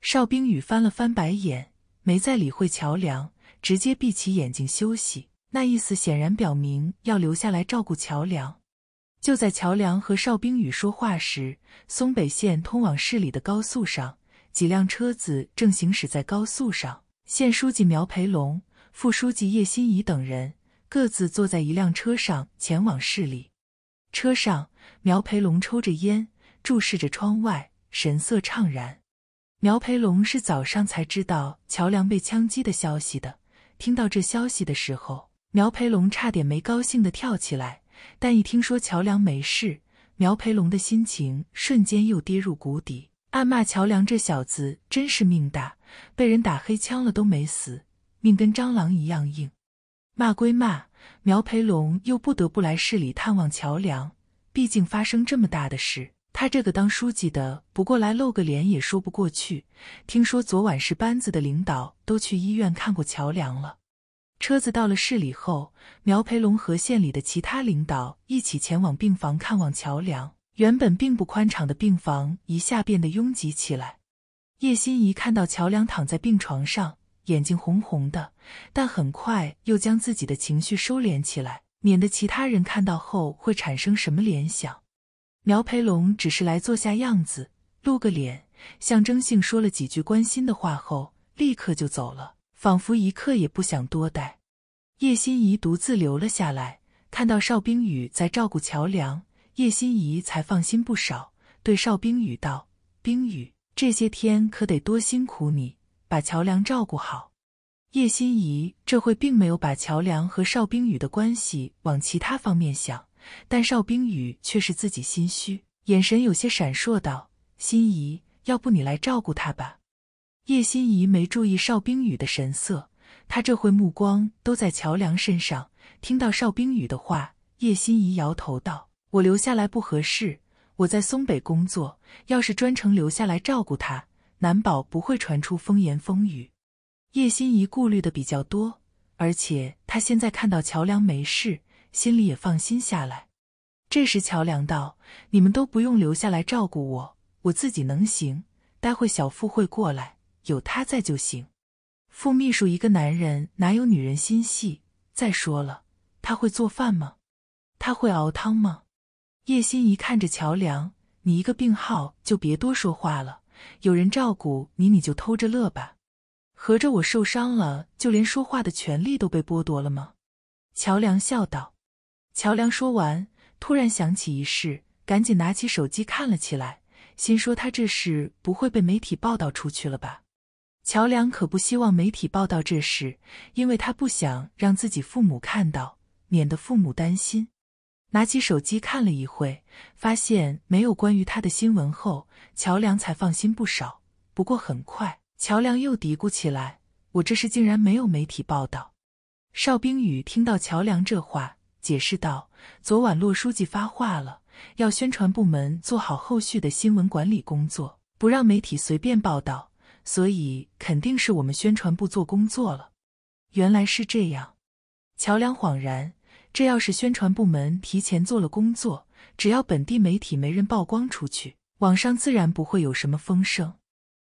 Speaker 1: 邵冰雨翻了翻白眼，没再理会乔梁，直接闭起眼睛休息。那意思显然表明要留下来照顾乔梁。就在乔梁和邵冰雨说话时，松北县通往市里的高速上，几辆车子正行驶在高速上。县书记苗培龙、副书记叶心怡等人。各自坐在一辆车上前往市里。车上，苗培龙抽着烟，注视着窗外，神色怅然。苗培龙是早上才知道乔梁被枪击的消息的。听到这消息的时候，苗培龙差点没高兴的跳起来。但一听说乔梁没事，苗培龙的心情瞬间又跌入谷底，暗骂乔梁这小子真是命大，被人打黑枪了都没死，命跟蟑螂一样硬。骂归骂，苗培龙又不得不来市里探望乔梁。毕竟发生这么大的事，他这个当书记的不过来露个脸也说不过去。听说昨晚是班子的领导都去医院看过乔梁了。车子到了市里后，苗培龙和县里的其他领导一起前往病房看望乔梁。原本并不宽敞的病房一下变得拥挤起来。叶心怡看到乔梁躺在病床上。眼睛红红的，但很快又将自己的情绪收敛起来，免得其他人看到后会产生什么联想。苗培龙只是来做下样子，露个脸，象征性说了几句关心的话后，立刻就走了，仿佛一刻也不想多待。叶心怡独自留了下来，看到邵冰雨在照顾乔梁，叶心怡才放心不少，对邵冰雨道：“冰雨，这些天可得多辛苦你。”把乔梁照顾好。叶心怡这会并没有把乔梁和邵冰雨的关系往其他方面想，但邵冰雨却是自己心虚，眼神有些闪烁，道：“心怡，要不你来照顾他吧？”叶心怡没注意邵冰雨的神色，她这会目光都在乔梁身上。听到邵冰雨的话，叶心怡摇头道：“我留下来不合适，我在松北工作，要是专程留下来照顾他。”难保不会传出风言风语。叶心怡顾虑的比较多，而且她现在看到乔梁没事，心里也放心下来。这时，乔梁道：“你们都不用留下来照顾我，我自己能行。待会小傅会过来，有他在就行。”傅秘书一个男人哪有女人心细？再说了，他会做饭吗？他会熬汤吗？叶心怡看着乔梁：“你一个病号，就别多说话了。”有人照顾你，你就偷着乐吧。合着我受伤了，就连说话的权利都被剥夺了吗？乔梁笑道。乔梁说完，突然想起一事，赶紧拿起手机看了起来，心说他这事不会被媒体报道出去了吧？乔梁可不希望媒体报道这事，因为他不想让自己父母看到，免得父母担心。拿起手机看了一会，发现没有关于他的新闻后，乔梁才放心不少。不过很快，乔梁又嘀咕起来：“我这是竟然没有媒体报道。”邵冰雨听到乔梁这话，解释道：“昨晚洛书记发话了，要宣传部门做好后续的新闻管理工作，不让媒体随便报道，所以肯定是我们宣传部做工作了。”原来是这样，乔梁恍然。这要是宣传部门提前做了工作，只要本地媒体没人曝光出去，网上自然不会有什么风声。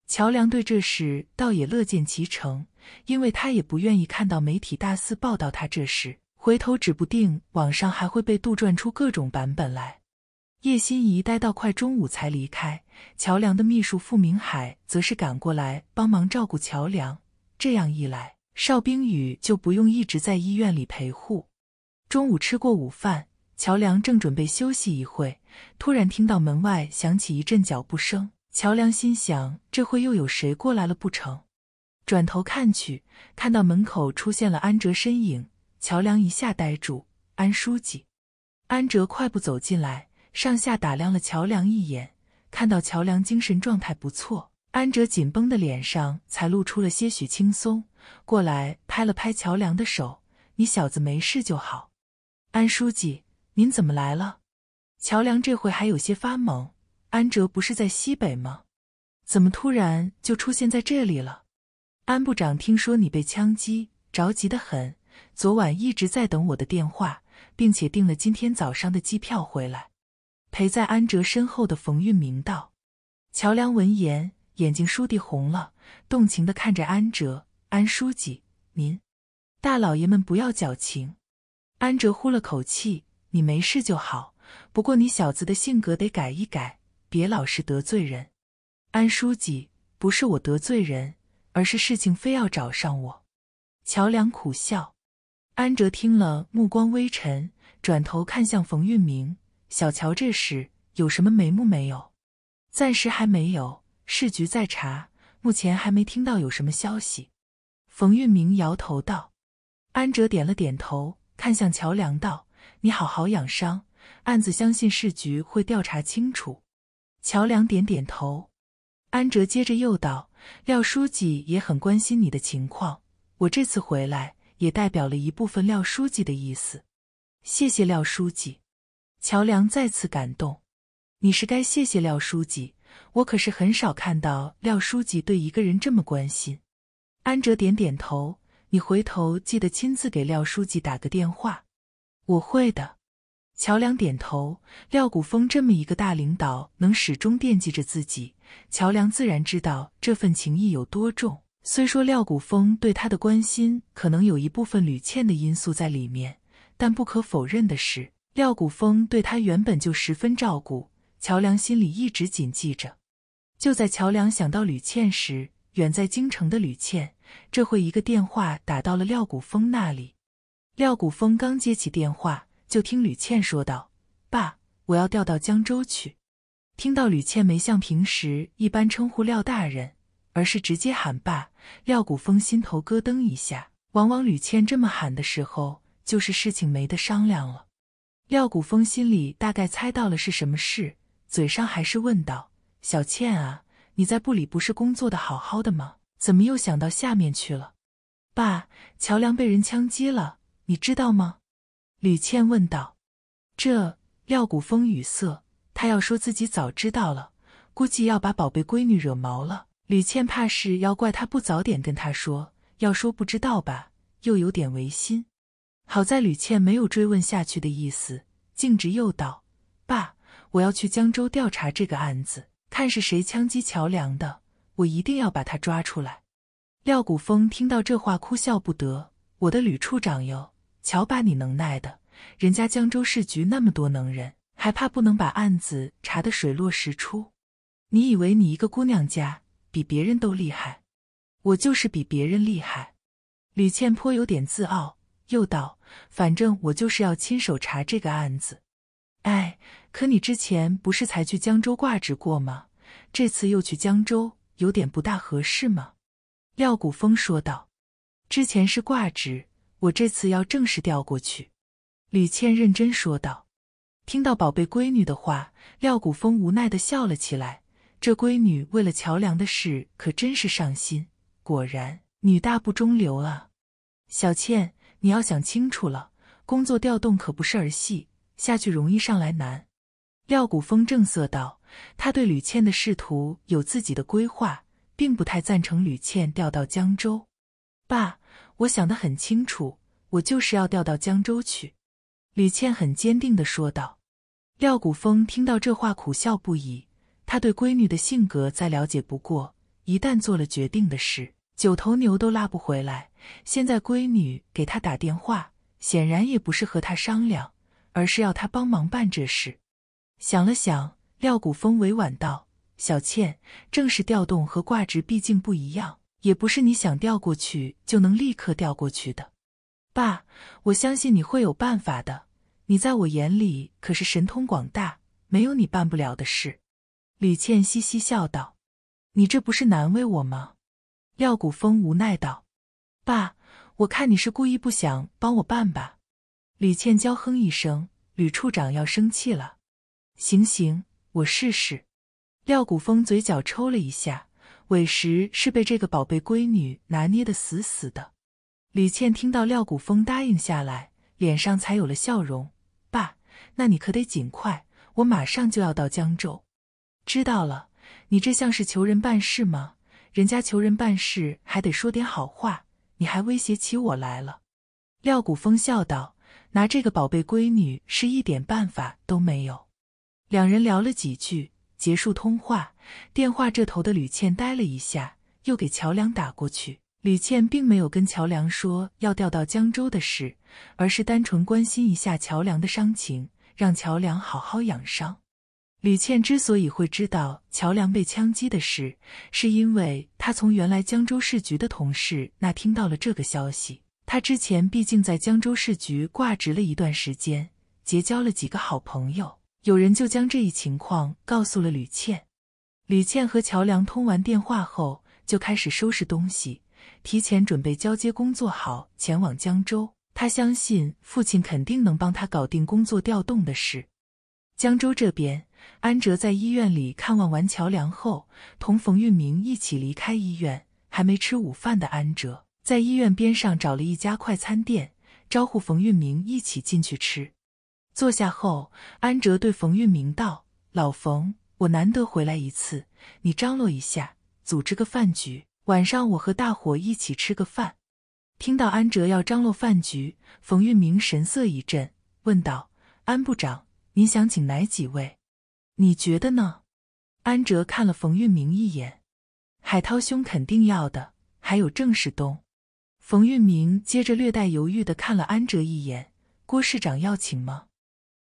Speaker 1: 乔梁对这事倒也乐见其成，因为他也不愿意看到媒体大肆报道他这事，回头指不定网上还会被杜撰出各种版本来。叶心怡待到快中午才离开，乔梁的秘书傅明海则是赶过来帮忙照顾乔梁。这样一来，邵冰雨就不用一直在医院里陪护。中午吃过午饭，乔梁正准备休息一会，突然听到门外响起一阵脚步声。乔梁心想：这会又有谁过来了不成？转头看去，看到门口出现了安哲身影，乔梁一下呆住。安书记，安哲快步走进来，上下打量了乔梁一眼，看到乔梁精神状态不错，安哲紧绷的脸上才露出了些许轻松，过来拍了拍乔梁的手：“你小子没事就好。”安书记，您怎么来了？乔梁这回还有些发懵。安哲不是在西北吗？怎么突然就出现在这里了？安部长听说你被枪击，着急的很，昨晚一直在等我的电话，并且订了今天早上的机票回来。陪在安哲身后的冯运明道。乔梁闻言，眼睛倏地红了，动情的看着安哲。安书记，您大老爷们不要矫情。安哲呼了口气：“你没事就好，不过你小子的性格得改一改，别老是得罪人。”安书记，不是我得罪人，而是事情非要找上我。乔梁苦笑。安哲听了，目光微沉，转头看向冯玉明：“小乔，这事有什么眉目没有？”“暂时还没有，市局在查，目前还没听到有什么消息。”冯玉明摇头道。安哲点了点头。看向乔梁道：“你好好养伤，案子相信市局会调查清楚。”乔梁点点头。安哲接着又道：“廖书记也很关心你的情况，我这次回来也代表了一部分廖书记的意思。”谢谢廖书记。乔梁再次感动：“你是该谢谢廖书记，我可是很少看到廖书记对一个人这么关心。”安哲点点头。你回头记得亲自给廖书记打个电话，我会的。乔梁点头。廖古峰这么一个大领导能始终惦记着自己，乔梁自然知道这份情谊有多重。虽说廖古峰对他的关心可能有一部分吕倩的因素在里面，但不可否认的是，廖古峰对他原本就十分照顾。乔梁心里一直谨记着。就在乔梁想到吕倩时。远在京城的吕倩，这会一个电话打到了廖谷风那里。廖谷风刚接起电话，就听吕倩说道：“爸，我要调到江州去。”听到吕倩没像平时一般称呼廖大人，而是直接喊爸，廖谷风心头咯噔一下。往往吕倩这么喊的时候，就是事情没得商量了。廖谷风心里大概猜到了是什么事，嘴上还是问道：“小倩啊。”你在部里不是工作的好好的吗？怎么又想到下面去了？爸，乔梁被人枪击了，你知道吗？吕倩问道。这廖谷风语塞，他要说自己早知道了，估计要把宝贝闺女惹毛了。吕倩怕是要怪他不早点跟他说，要说不知道吧，又有点违心。好在吕倩没有追问下去的意思，径直又道：“爸，我要去江州调查这个案子。”看是谁枪击乔梁的，我一定要把他抓出来。廖古风听到这话，哭笑不得：“我的吕处长哟，瞧把你能耐的！人家江州市局那么多能人，还怕不能把案子查得水落石出？你以为你一个姑娘家，比别人都厉害？我就是比别人厉害。”吕倩颇有点自傲，又道：“反正我就是要亲手查这个案子。”哎，可你之前不是才去江州挂职过吗？这次又去江州，有点不大合适吗？”廖谷风说道。“之前是挂职，我这次要正式调过去。”吕倩认真说道。听到宝贝闺女的话，廖谷风无奈的笑了起来。这闺女为了乔梁的事可真是上心，果然女大不中留啊！小倩，你要想清楚了，工作调动可不是儿戏。下去容易上来难，廖谷峰正色道：“他对吕倩的仕途有自己的规划，并不太赞成吕倩调到江州。”“爸，我想得很清楚，我就是要调到江州去。”吕倩很坚定的说道。廖谷峰听到这话，苦笑不已。他对闺女的性格再了解不过，一旦做了决定的事，九头牛都拉不回来。现在闺女给他打电话，显然也不是和他商量。而是要他帮忙办这事。想了想，廖古风委婉道：“小倩，正式调动和挂职毕竟不一样，也不是你想调过去就能立刻调过去的。爸，我相信你会有办法的。你在我眼里可是神通广大，没有你办不了的事。”李倩嘻嘻笑道：“你这不是难为我吗？”廖古风无奈道：“爸，我看你是故意不想帮我办吧。”吕倩娇哼一声，吕处长要生气了。行行，我试试。廖古风嘴角抽了一下，委实是被这个宝贝闺女拿捏得死死的。吕倩听到廖古风答应下来，脸上才有了笑容。爸，那你可得尽快，我马上就要到江州。知道了，你这像是求人办事吗？人家求人办事还得说点好话，你还威胁起我来了。廖古风笑道。拿这个宝贝闺女是一点办法都没有。两人聊了几句，结束通话。电话这头的吕倩呆了一下，又给乔梁打过去。吕倩并没有跟乔梁说要调到江州的事，而是单纯关心一下乔梁的伤情，让乔梁好好养伤。吕倩之所以会知道乔梁被枪击的事，是因为她从原来江州市局的同事那听到了这个消息。他之前毕竟在江州市局挂职了一段时间，结交了几个好朋友。有人就将这一情况告诉了吕倩。吕倩和乔梁通完电话后，就开始收拾东西，提前准备交接工作，好前往江州。他相信父亲肯定能帮他搞定工作调动的事。江州这边，安哲在医院里看望完乔梁后，同冯玉明一起离开医院。还没吃午饭的安哲。在医院边上找了一家快餐店，招呼冯运明一起进去吃。坐下后，安哲对冯运明道：“老冯，我难得回来一次，你张罗一下，组织个饭局，晚上我和大伙一起吃个饭。”听到安哲要张罗饭局，冯运明神色一震，问道：“安部长，你想请哪几位？你觉得呢？”安哲看了冯运明一眼：“海涛兄肯定要的，还有郑世东。”冯运明接着略带犹豫的看了安哲一眼：“郭市长要请吗？”“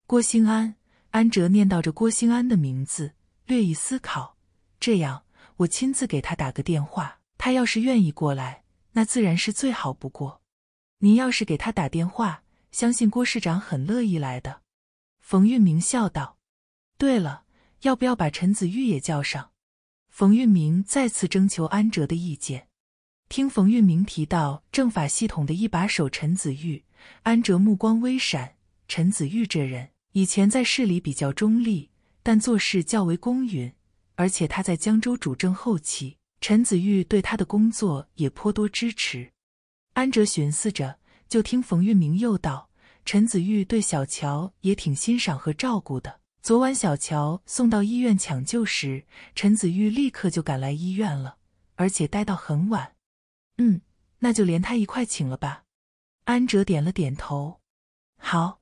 Speaker 1: 郭兴安。”安哲念叨着郭兴安的名字，略一思考：“这样，我亲自给他打个电话。他要是愿意过来，那自然是最好不过。您要是给他打电话，相信郭市长很乐意来的。”冯运明笑道：“对了，要不要把陈子玉也叫上？”冯运明再次征求安哲的意见。听冯玉明提到政法系统的一把手陈子玉，安哲目光微闪。陈子玉这人以前在市里比较中立，但做事较为公允，而且他在江州主政后期，陈子玉对他的工作也颇多支持。安哲寻思着，就听冯玉明又道：“陈子玉对小乔也挺欣赏和照顾的。昨晚小乔送到医院抢救时，陈子玉立刻就赶来医院了，而且待到很晚。”嗯，那就连他一块请了吧。安哲点了点头。好。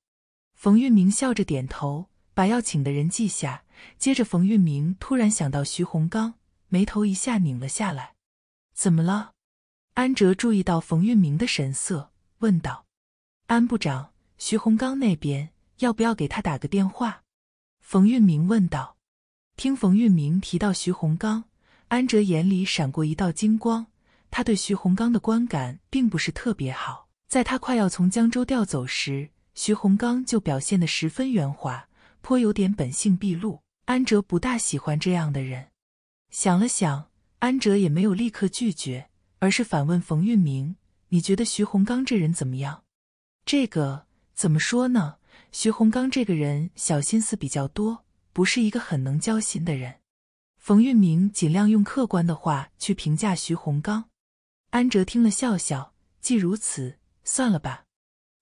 Speaker 1: 冯玉明笑着点头，把要请的人记下。接着，冯玉明突然想到徐洪刚，眉头一下拧了下来。怎么了？安哲注意到冯玉明的神色，问道：“安部长，徐洪刚那边要不要给他打个电话？”冯玉明问道。听冯玉明提到徐洪刚，安哲眼里闪过一道金光。他对徐洪刚的观感并不是特别好，在他快要从江州调走时，徐洪刚就表现得十分圆滑，颇有点本性毕露。安哲不大喜欢这样的人，想了想，安哲也没有立刻拒绝，而是反问冯运明：“你觉得徐洪刚这人怎么样？”这个怎么说呢？徐洪刚这个人小心思比较多，不是一个很能交心的人。冯运明尽量用客观的话去评价徐洪刚。安哲听了笑笑，既如此，算了吧。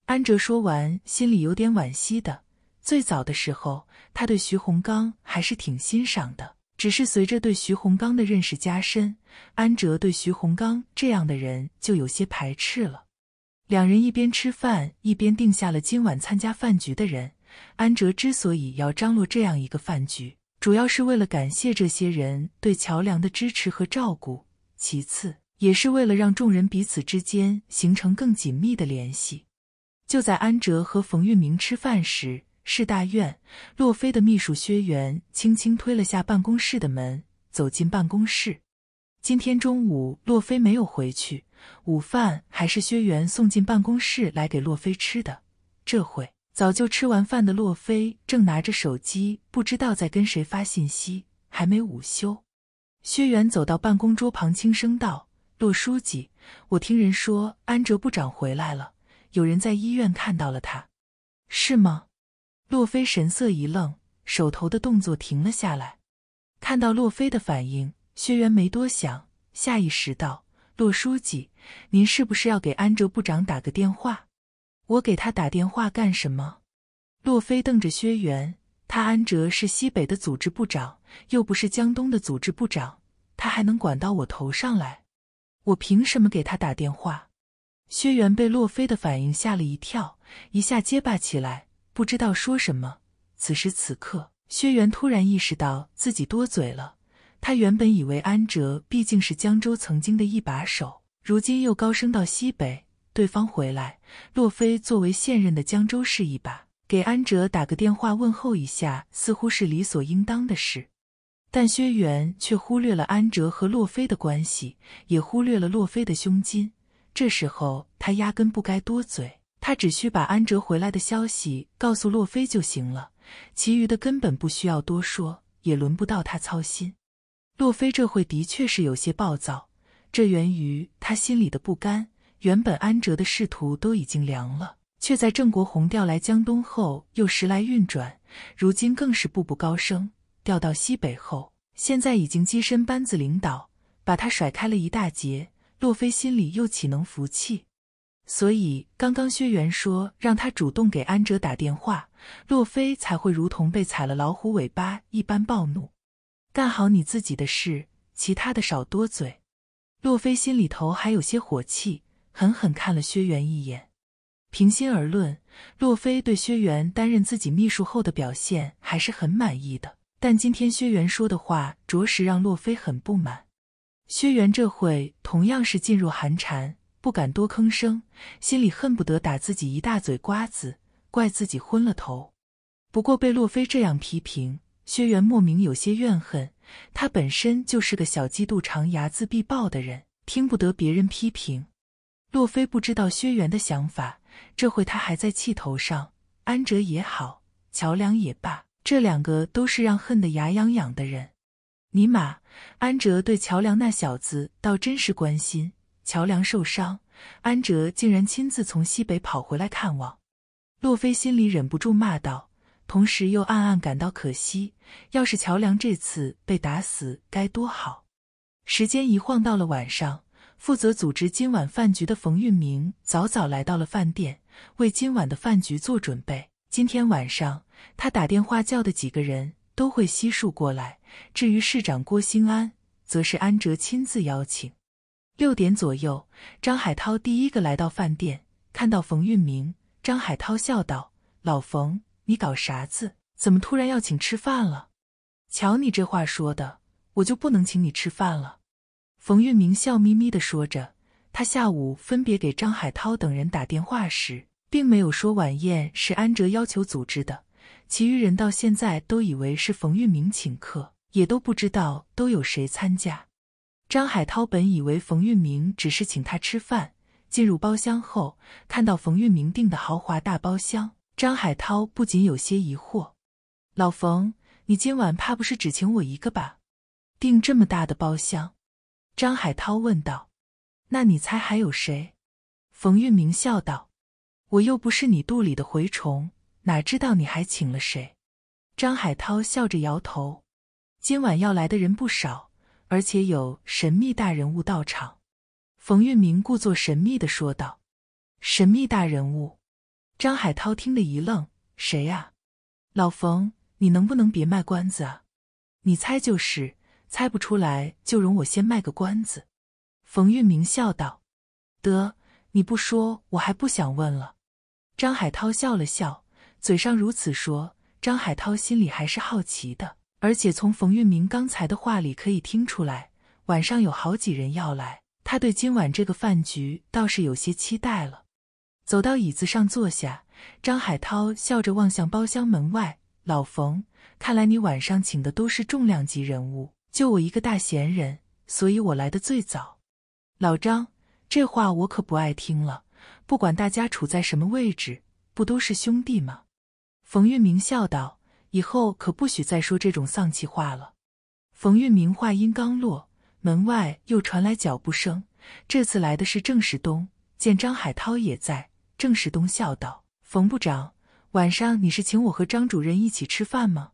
Speaker 1: 安哲说完，心里有点惋惜的。最早的时候，他对徐洪刚还是挺欣赏的，只是随着对徐洪刚的认识加深，安哲对徐洪刚这样的人就有些排斥了。两人一边吃饭一边定下了今晚参加饭局的人。安哲之所以要张罗这样一个饭局，主要是为了感谢这些人对乔梁的支持和照顾，其次。也是为了让众人彼此之间形成更紧密的联系。就在安哲和冯玉明吃饭时，市大院洛飞的秘书薛元轻轻推了下办公室的门，走进办公室。今天中午洛飞没有回去，午饭还是薛元送进办公室来给洛飞吃的。这会早就吃完饭的洛飞正拿着手机，不知道在跟谁发信息，还没午休。薛元走到办公桌旁，轻声道。洛书记，我听人说安哲部长回来了，有人在医院看到了他，是吗？洛飞神色一愣，手头的动作停了下来。看到洛飞的反应，薛元没多想，下意识道：“洛书记，您是不是要给安哲部长打个电话？我给他打电话干什么？洛飞瞪着薛元，他安哲是西北的组织部长，又不是江东的组织部长，他还能管到我头上来？我凭什么给他打电话？薛元被洛菲的反应吓了一跳，一下结巴起来，不知道说什么。此时此刻，薛元突然意识到自己多嘴了。他原本以为安哲毕竟是江州曾经的一把手，如今又高升到西北，对方回来，洛菲作为现任的江州市一把，给安哲打个电话问候一下，似乎是理所应当的事。但薛元却忽略了安哲和洛菲的关系，也忽略了洛菲的胸襟。这时候他压根不该多嘴，他只需把安哲回来的消息告诉洛菲就行了，其余的根本不需要多说，也轮不到他操心。洛菲这会的确是有些暴躁，这源于他心里的不甘。原本安哲的仕途都已经凉了，却在郑国红调来江东后又时来运转，如今更是步步高升。调到西北后，现在已经跻身班子领导，把他甩开了一大截。洛飞心里又岂能服气？所以刚刚薛元说让他主动给安哲打电话，洛飞才会如同被踩了老虎尾巴一般暴怒。干好你自己的事，其他的少多嘴。洛飞心里头还有些火气，狠狠看了薛元一眼。平心而论，洛飞对薛元担任自己秘书后的表现还是很满意的。但今天薛元说的话，着实让洛飞很不满。薛元这会同样是噤若寒蝉，不敢多吭声，心里恨不得打自己一大嘴瓜子，怪自己昏了头。不过被洛飞这样批评，薛元莫名有些怨恨。他本身就是个小鸡肚肠、睚眦必报的人，听不得别人批评。洛飞不知道薛元的想法，这会他还在气头上。安哲也好，乔梁也罢。这两个都是让恨得牙痒痒的人。尼玛，安哲对乔梁那小子倒真是关心。乔梁受伤，安哲竟然亲自从西北跑回来看望。洛飞心里忍不住骂道，同时又暗暗感到可惜。要是乔梁这次被打死，该多好！时间一晃到了晚上，负责组织今晚饭局的冯运明早早来到了饭店，为今晚的饭局做准备。今天晚上。他打电话叫的几个人都会悉数过来。至于市长郭兴安，则是安哲亲自邀请。六点左右，张海涛第一个来到饭店，看到冯运明，张海涛笑道：“老冯，你搞啥子？怎么突然要请吃饭了？瞧你这话说的，我就不能请你吃饭了。”冯运明笑眯眯地说着，他下午分别给张海涛等人打电话时，并没有说晚宴是安哲要求组织的。其余人到现在都以为是冯玉明请客，也都不知道都有谁参加。张海涛本以为冯玉明只是请他吃饭，进入包厢后看到冯玉明订的豪华大包厢，张海涛不禁有些疑惑：“老冯，你今晚怕不是只请我一个吧？订这么大的包厢。”张海涛问道。“那你猜还有谁？”冯玉明笑道：“我又不是你肚里的蛔虫。”哪知道你还请了谁？张海涛笑着摇头。今晚要来的人不少，而且有神秘大人物到场。冯运明故作神秘的说道：“神秘大人物。”张海涛听得一愣：“谁啊？”老冯，你能不能别卖关子啊？你猜就是，猜不出来就容我先卖个关子。”冯运明笑道：“得，你不说我还不想问了。”张海涛笑了笑。嘴上如此说，张海涛心里还是好奇的。而且从冯运明刚才的话里可以听出来，晚上有好几人要来，他对今晚这个饭局倒是有些期待了。走到椅子上坐下，张海涛笑着望向包厢门外：“老冯，看来你晚上请的都是重量级人物，就我一个大闲人，所以我来的最早。”“老张，这话我可不爱听了。不管大家处在什么位置，不都是兄弟吗？”冯玉明笑道：“以后可不许再说这种丧气话了。”冯玉明话音刚落，门外又传来脚步声。这次来的是郑世东，见张海涛也在。郑世东笑道：“冯部长，晚上你是请我和张主任一起吃饭吗？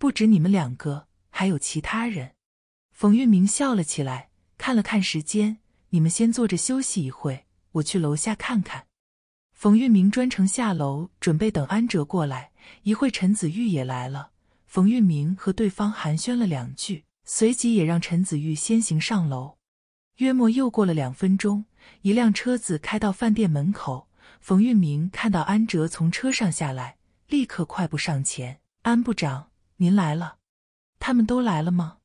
Speaker 1: 不止你们两个，还有其他人。”冯玉明笑了起来，看了看时间：“你们先坐着休息一会我去楼下看看。”冯玉明专程下楼，准备等安哲过来。一会陈子玉也来了。冯玉明和对方寒暄了两句，随即也让陈子玉先行上楼。约莫又过了两分钟，一辆车子开到饭店门口。冯玉明看到安哲从车上下来，立刻快步上前：“安部长，您来了。他们都来了吗？”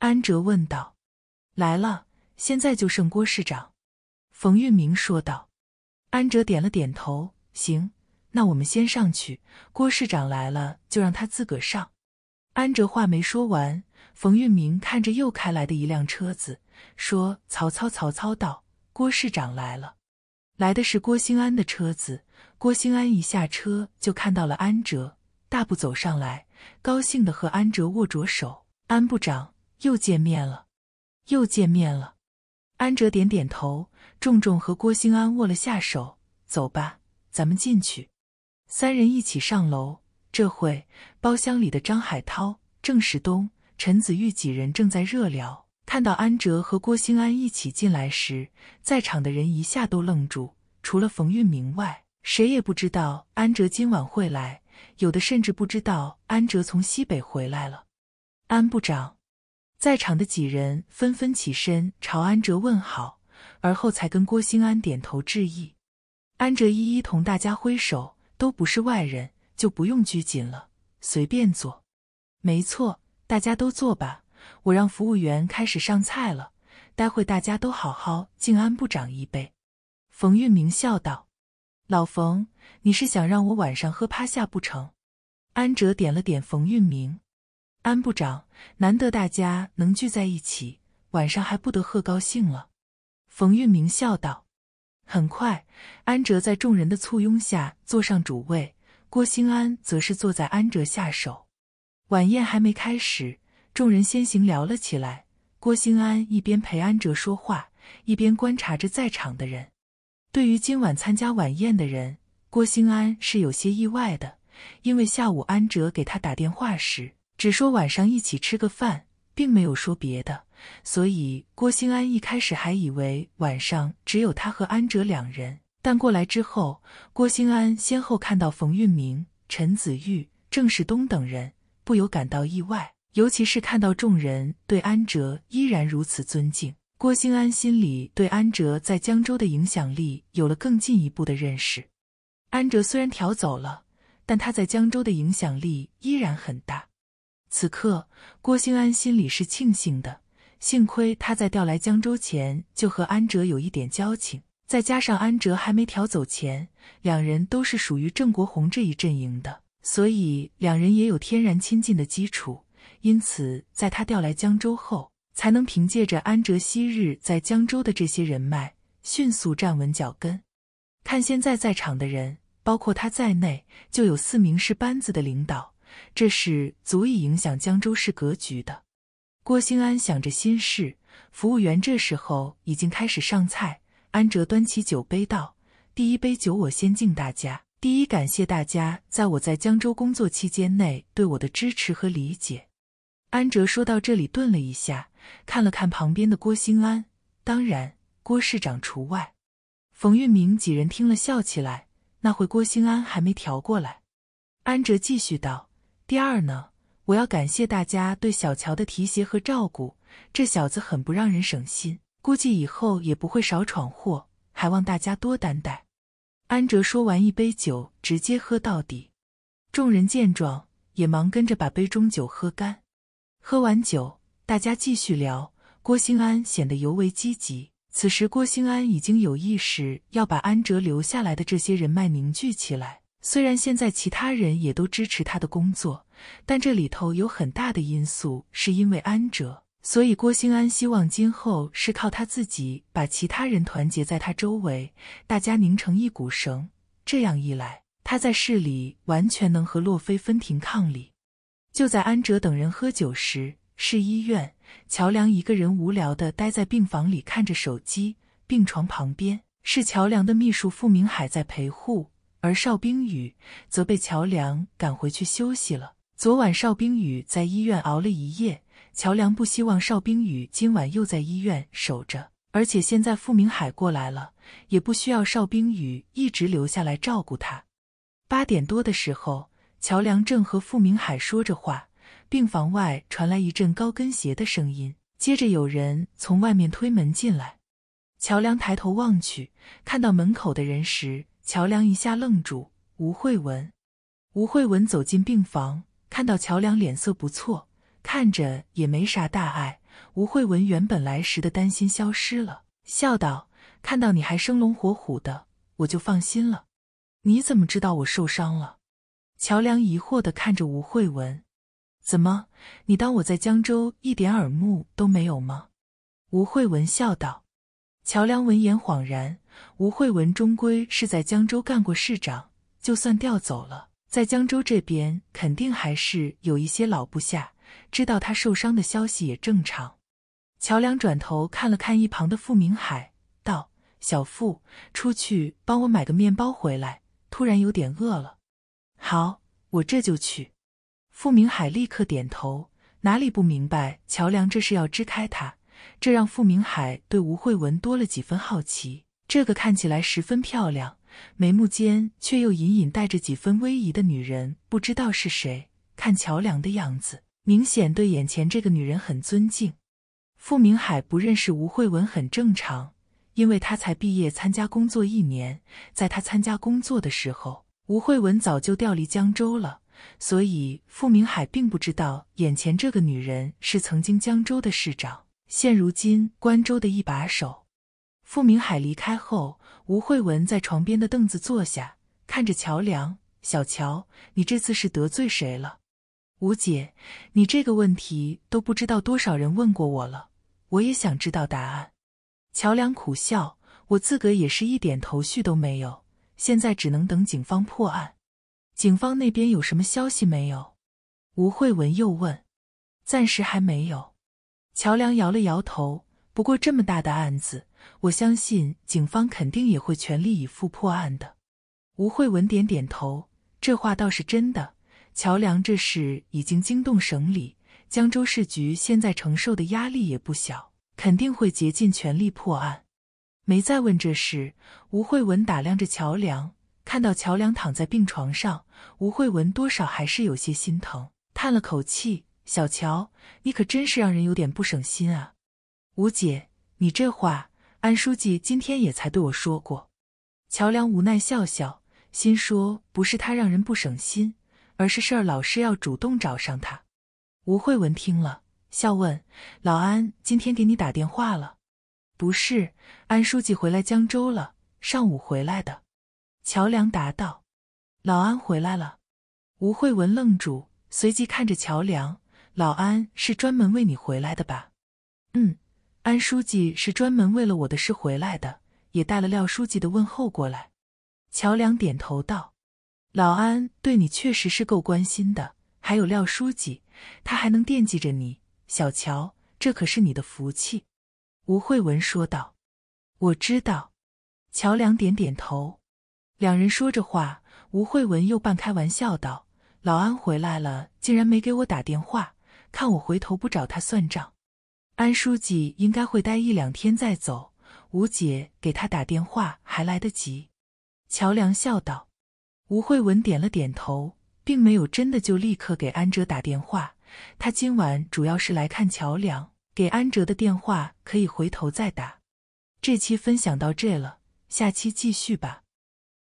Speaker 1: 安哲问道。“来了，现在就剩郭市长。”冯玉明说道。安哲点了点头，行，那我们先上去。郭市长来了，就让他自个上。安哲话没说完，冯运明看着又开来的一辆车子，说：“曹操，曹操到，郭市长来了，来的是郭兴安的车子。郭兴安一下车就看到了安哲，大步走上来，高兴地和安哲握着手。安部长，又见面了，又见面了。”安哲点点头。重重和郭兴安握了下手，走吧，咱们进去。三人一起上楼。这会，包厢里的张海涛、郑世东、陈子玉几人正在热聊。看到安哲和郭兴安一起进来时，在场的人一下都愣住。除了冯运明外，谁也不知道安哲今晚会来。有的甚至不知道安哲从西北回来了。安部长，在场的几人纷纷起身朝安哲问好。而后才跟郭新安点头致意，安哲一一同大家挥手，都不是外人，就不用拘谨了，随便坐。没错，大家都坐吧，我让服务员开始上菜了。待会大家都好好敬安部长一杯。冯运明笑道：“老冯，你是想让我晚上喝趴下不成？”安哲点了点冯运明：“安部长，难得大家能聚在一起，晚上还不得喝高兴了。”冯运明笑道：“很快，安哲在众人的簇拥下坐上主位，郭兴安则是坐在安哲下手。晚宴还没开始，众人先行聊了起来。郭兴安一边陪安哲说话，一边观察着在场的人。对于今晚参加晚宴的人，郭兴安是有些意外的，因为下午安哲给他打电话时，只说晚上一起吃个饭。”并没有说别的，所以郭兴安一开始还以为晚上只有他和安哲两人。但过来之后，郭兴安先后看到冯运明、陈子玉、郑世东等人，不由感到意外。尤其是看到众人对安哲依然如此尊敬，郭兴安心里对安哲在江州的影响力有了更进一步的认识。安哲虽然调走了，但他在江州的影响力依然很大。此刻，郭兴安心里是庆幸的，幸亏他在调来江州前就和安哲有一点交情，再加上安哲还没调走前，两人都是属于郑国红这一阵营的，所以两人也有天然亲近的基础。因此，在他调来江州后，才能凭借着安哲昔日在江州的这些人脉，迅速站稳脚跟。看现在在场的人，包括他在内，就有四名是班子的领导。这是足以影响江州市格局的。郭兴安想着心事，服务员这时候已经开始上菜。安哲端起酒杯道：“第一杯酒，我先敬大家。第一，感谢大家在我在江州工作期间内对我的支持和理解。”安哲说到这里，顿了一下，看了看旁边的郭兴安，当然郭市长除外。冯玉明几人听了笑起来。那会郭兴安还没调过来。安哲继续道。第二呢，我要感谢大家对小乔的提携和照顾。这小子很不让人省心，估计以后也不会少闯祸，还望大家多担待。安哲说完，一杯酒直接喝到底。众人见状，也忙跟着把杯中酒喝干。喝完酒，大家继续聊。郭兴安显得尤为积极。此时，郭兴安已经有意识要把安哲留下来的这些人脉凝聚起来。虽然现在其他人也都支持他的工作，但这里头有很大的因素是因为安哲，所以郭兴安希望今后是靠他自己把其他人团结在他周围，大家拧成一股绳。这样一来，他在市里完全能和洛菲分庭抗礼。就在安哲等人喝酒时，市医院乔梁一个人无聊地待在病房里看着手机，病床旁边是乔梁的秘书傅明海在陪护。而邵冰雨则被乔梁赶回去休息了。昨晚邵冰雨在医院熬了一夜，乔梁不希望邵冰雨今晚又在医院守着。而且现在傅明海过来了，也不需要邵冰雨一直留下来照顾他。八点多的时候，乔梁正和傅明海说着话，病房外传来一阵高跟鞋的声音，接着有人从外面推门进来。乔梁抬头望去，看到门口的人时。乔梁一下愣住。吴慧文，吴慧文走进病房，看到乔梁脸色不错，看着也没啥大碍。吴慧文原本来时的担心消失了，笑道：“看到你还生龙活虎的，我就放心了。你怎么知道我受伤了？”乔梁疑惑的看着吴慧文：“怎么？你当我在江州一点耳目都没有吗？”吴慧文笑道。乔梁闻言恍然。吴慧文终归是在江州干过市长，就算调走了，在江州这边肯定还是有一些老部下知道他受伤的消息，也正常。乔梁转头看了看一旁的傅明海，道：“小傅，出去帮我买个面包回来，突然有点饿了。”“好，我这就去。”傅明海立刻点头，哪里不明白乔梁这是要支开他？这让傅明海对吴慧文多了几分好奇。这个看起来十分漂亮，眉目间却又隐隐带着几分威仪的女人，不知道是谁。看乔梁的样子，明显对眼前这个女人很尊敬。傅明海不认识吴慧文很正常，因为他才毕业参加工作一年。在他参加工作的时候，吴慧文早就调离江州了，所以傅明海并不知道眼前这个女人是曾经江州的市长，现如今关州的一把手。傅明海离开后，吴慧文在床边的凳子坐下，看着乔梁：“小乔，你这次是得罪谁了？”“吴姐，你这个问题都不知道多少人问过我了，我也想知道答案。”乔梁苦笑：“我自个也是一点头绪都没有，现在只能等警方破案。”“警方那边有什么消息没有？”吴慧文又问。“暂时还没有。”乔梁摇了摇头。“不过这么大的案子……”我相信警方肯定也会全力以赴破案的。吴慧文点点头，这话倒是真的。乔梁这事已经惊动省里，江州市局现在承受的压力也不小，肯定会竭尽全力破案。没再问这事，吴慧文打量着乔梁，看到乔梁躺在病床上，吴慧文多少还是有些心疼，叹了口气：“小乔，你可真是让人有点不省心啊。”吴姐，你这话。安书记今天也才对我说过。乔梁无奈笑笑，心说不是他让人不省心，而是事儿老是要主动找上他。吴慧文听了，笑问：“老安今天给你打电话了？”“不是，安书记回来江州了，上午回来的。”乔梁答道。“老安回来了？”吴慧文愣住，随即看着乔梁：“老安是专门为你回来的吧？”“嗯。”安书记是专门为了我的事回来的，也带了廖书记的问候过来。乔梁点头道：“老安对你确实是够关心的，还有廖书记，他还能惦记着你，小乔，这可是你的福气。”吴慧文说道：“我知道。”乔梁点点头。两人说着话，吴慧文又半开玩笑道：“老安回来了，竟然没给我打电话，看我回头不找他算账。”安书记应该会待一两天再走，吴姐给他打电话还来得及。乔梁笑道。吴慧文点了点头，并没有真的就立刻给安哲打电话。他今晚主要是来看乔梁，给安哲的电话可以回头再打。这期分享到这了，下期继续吧。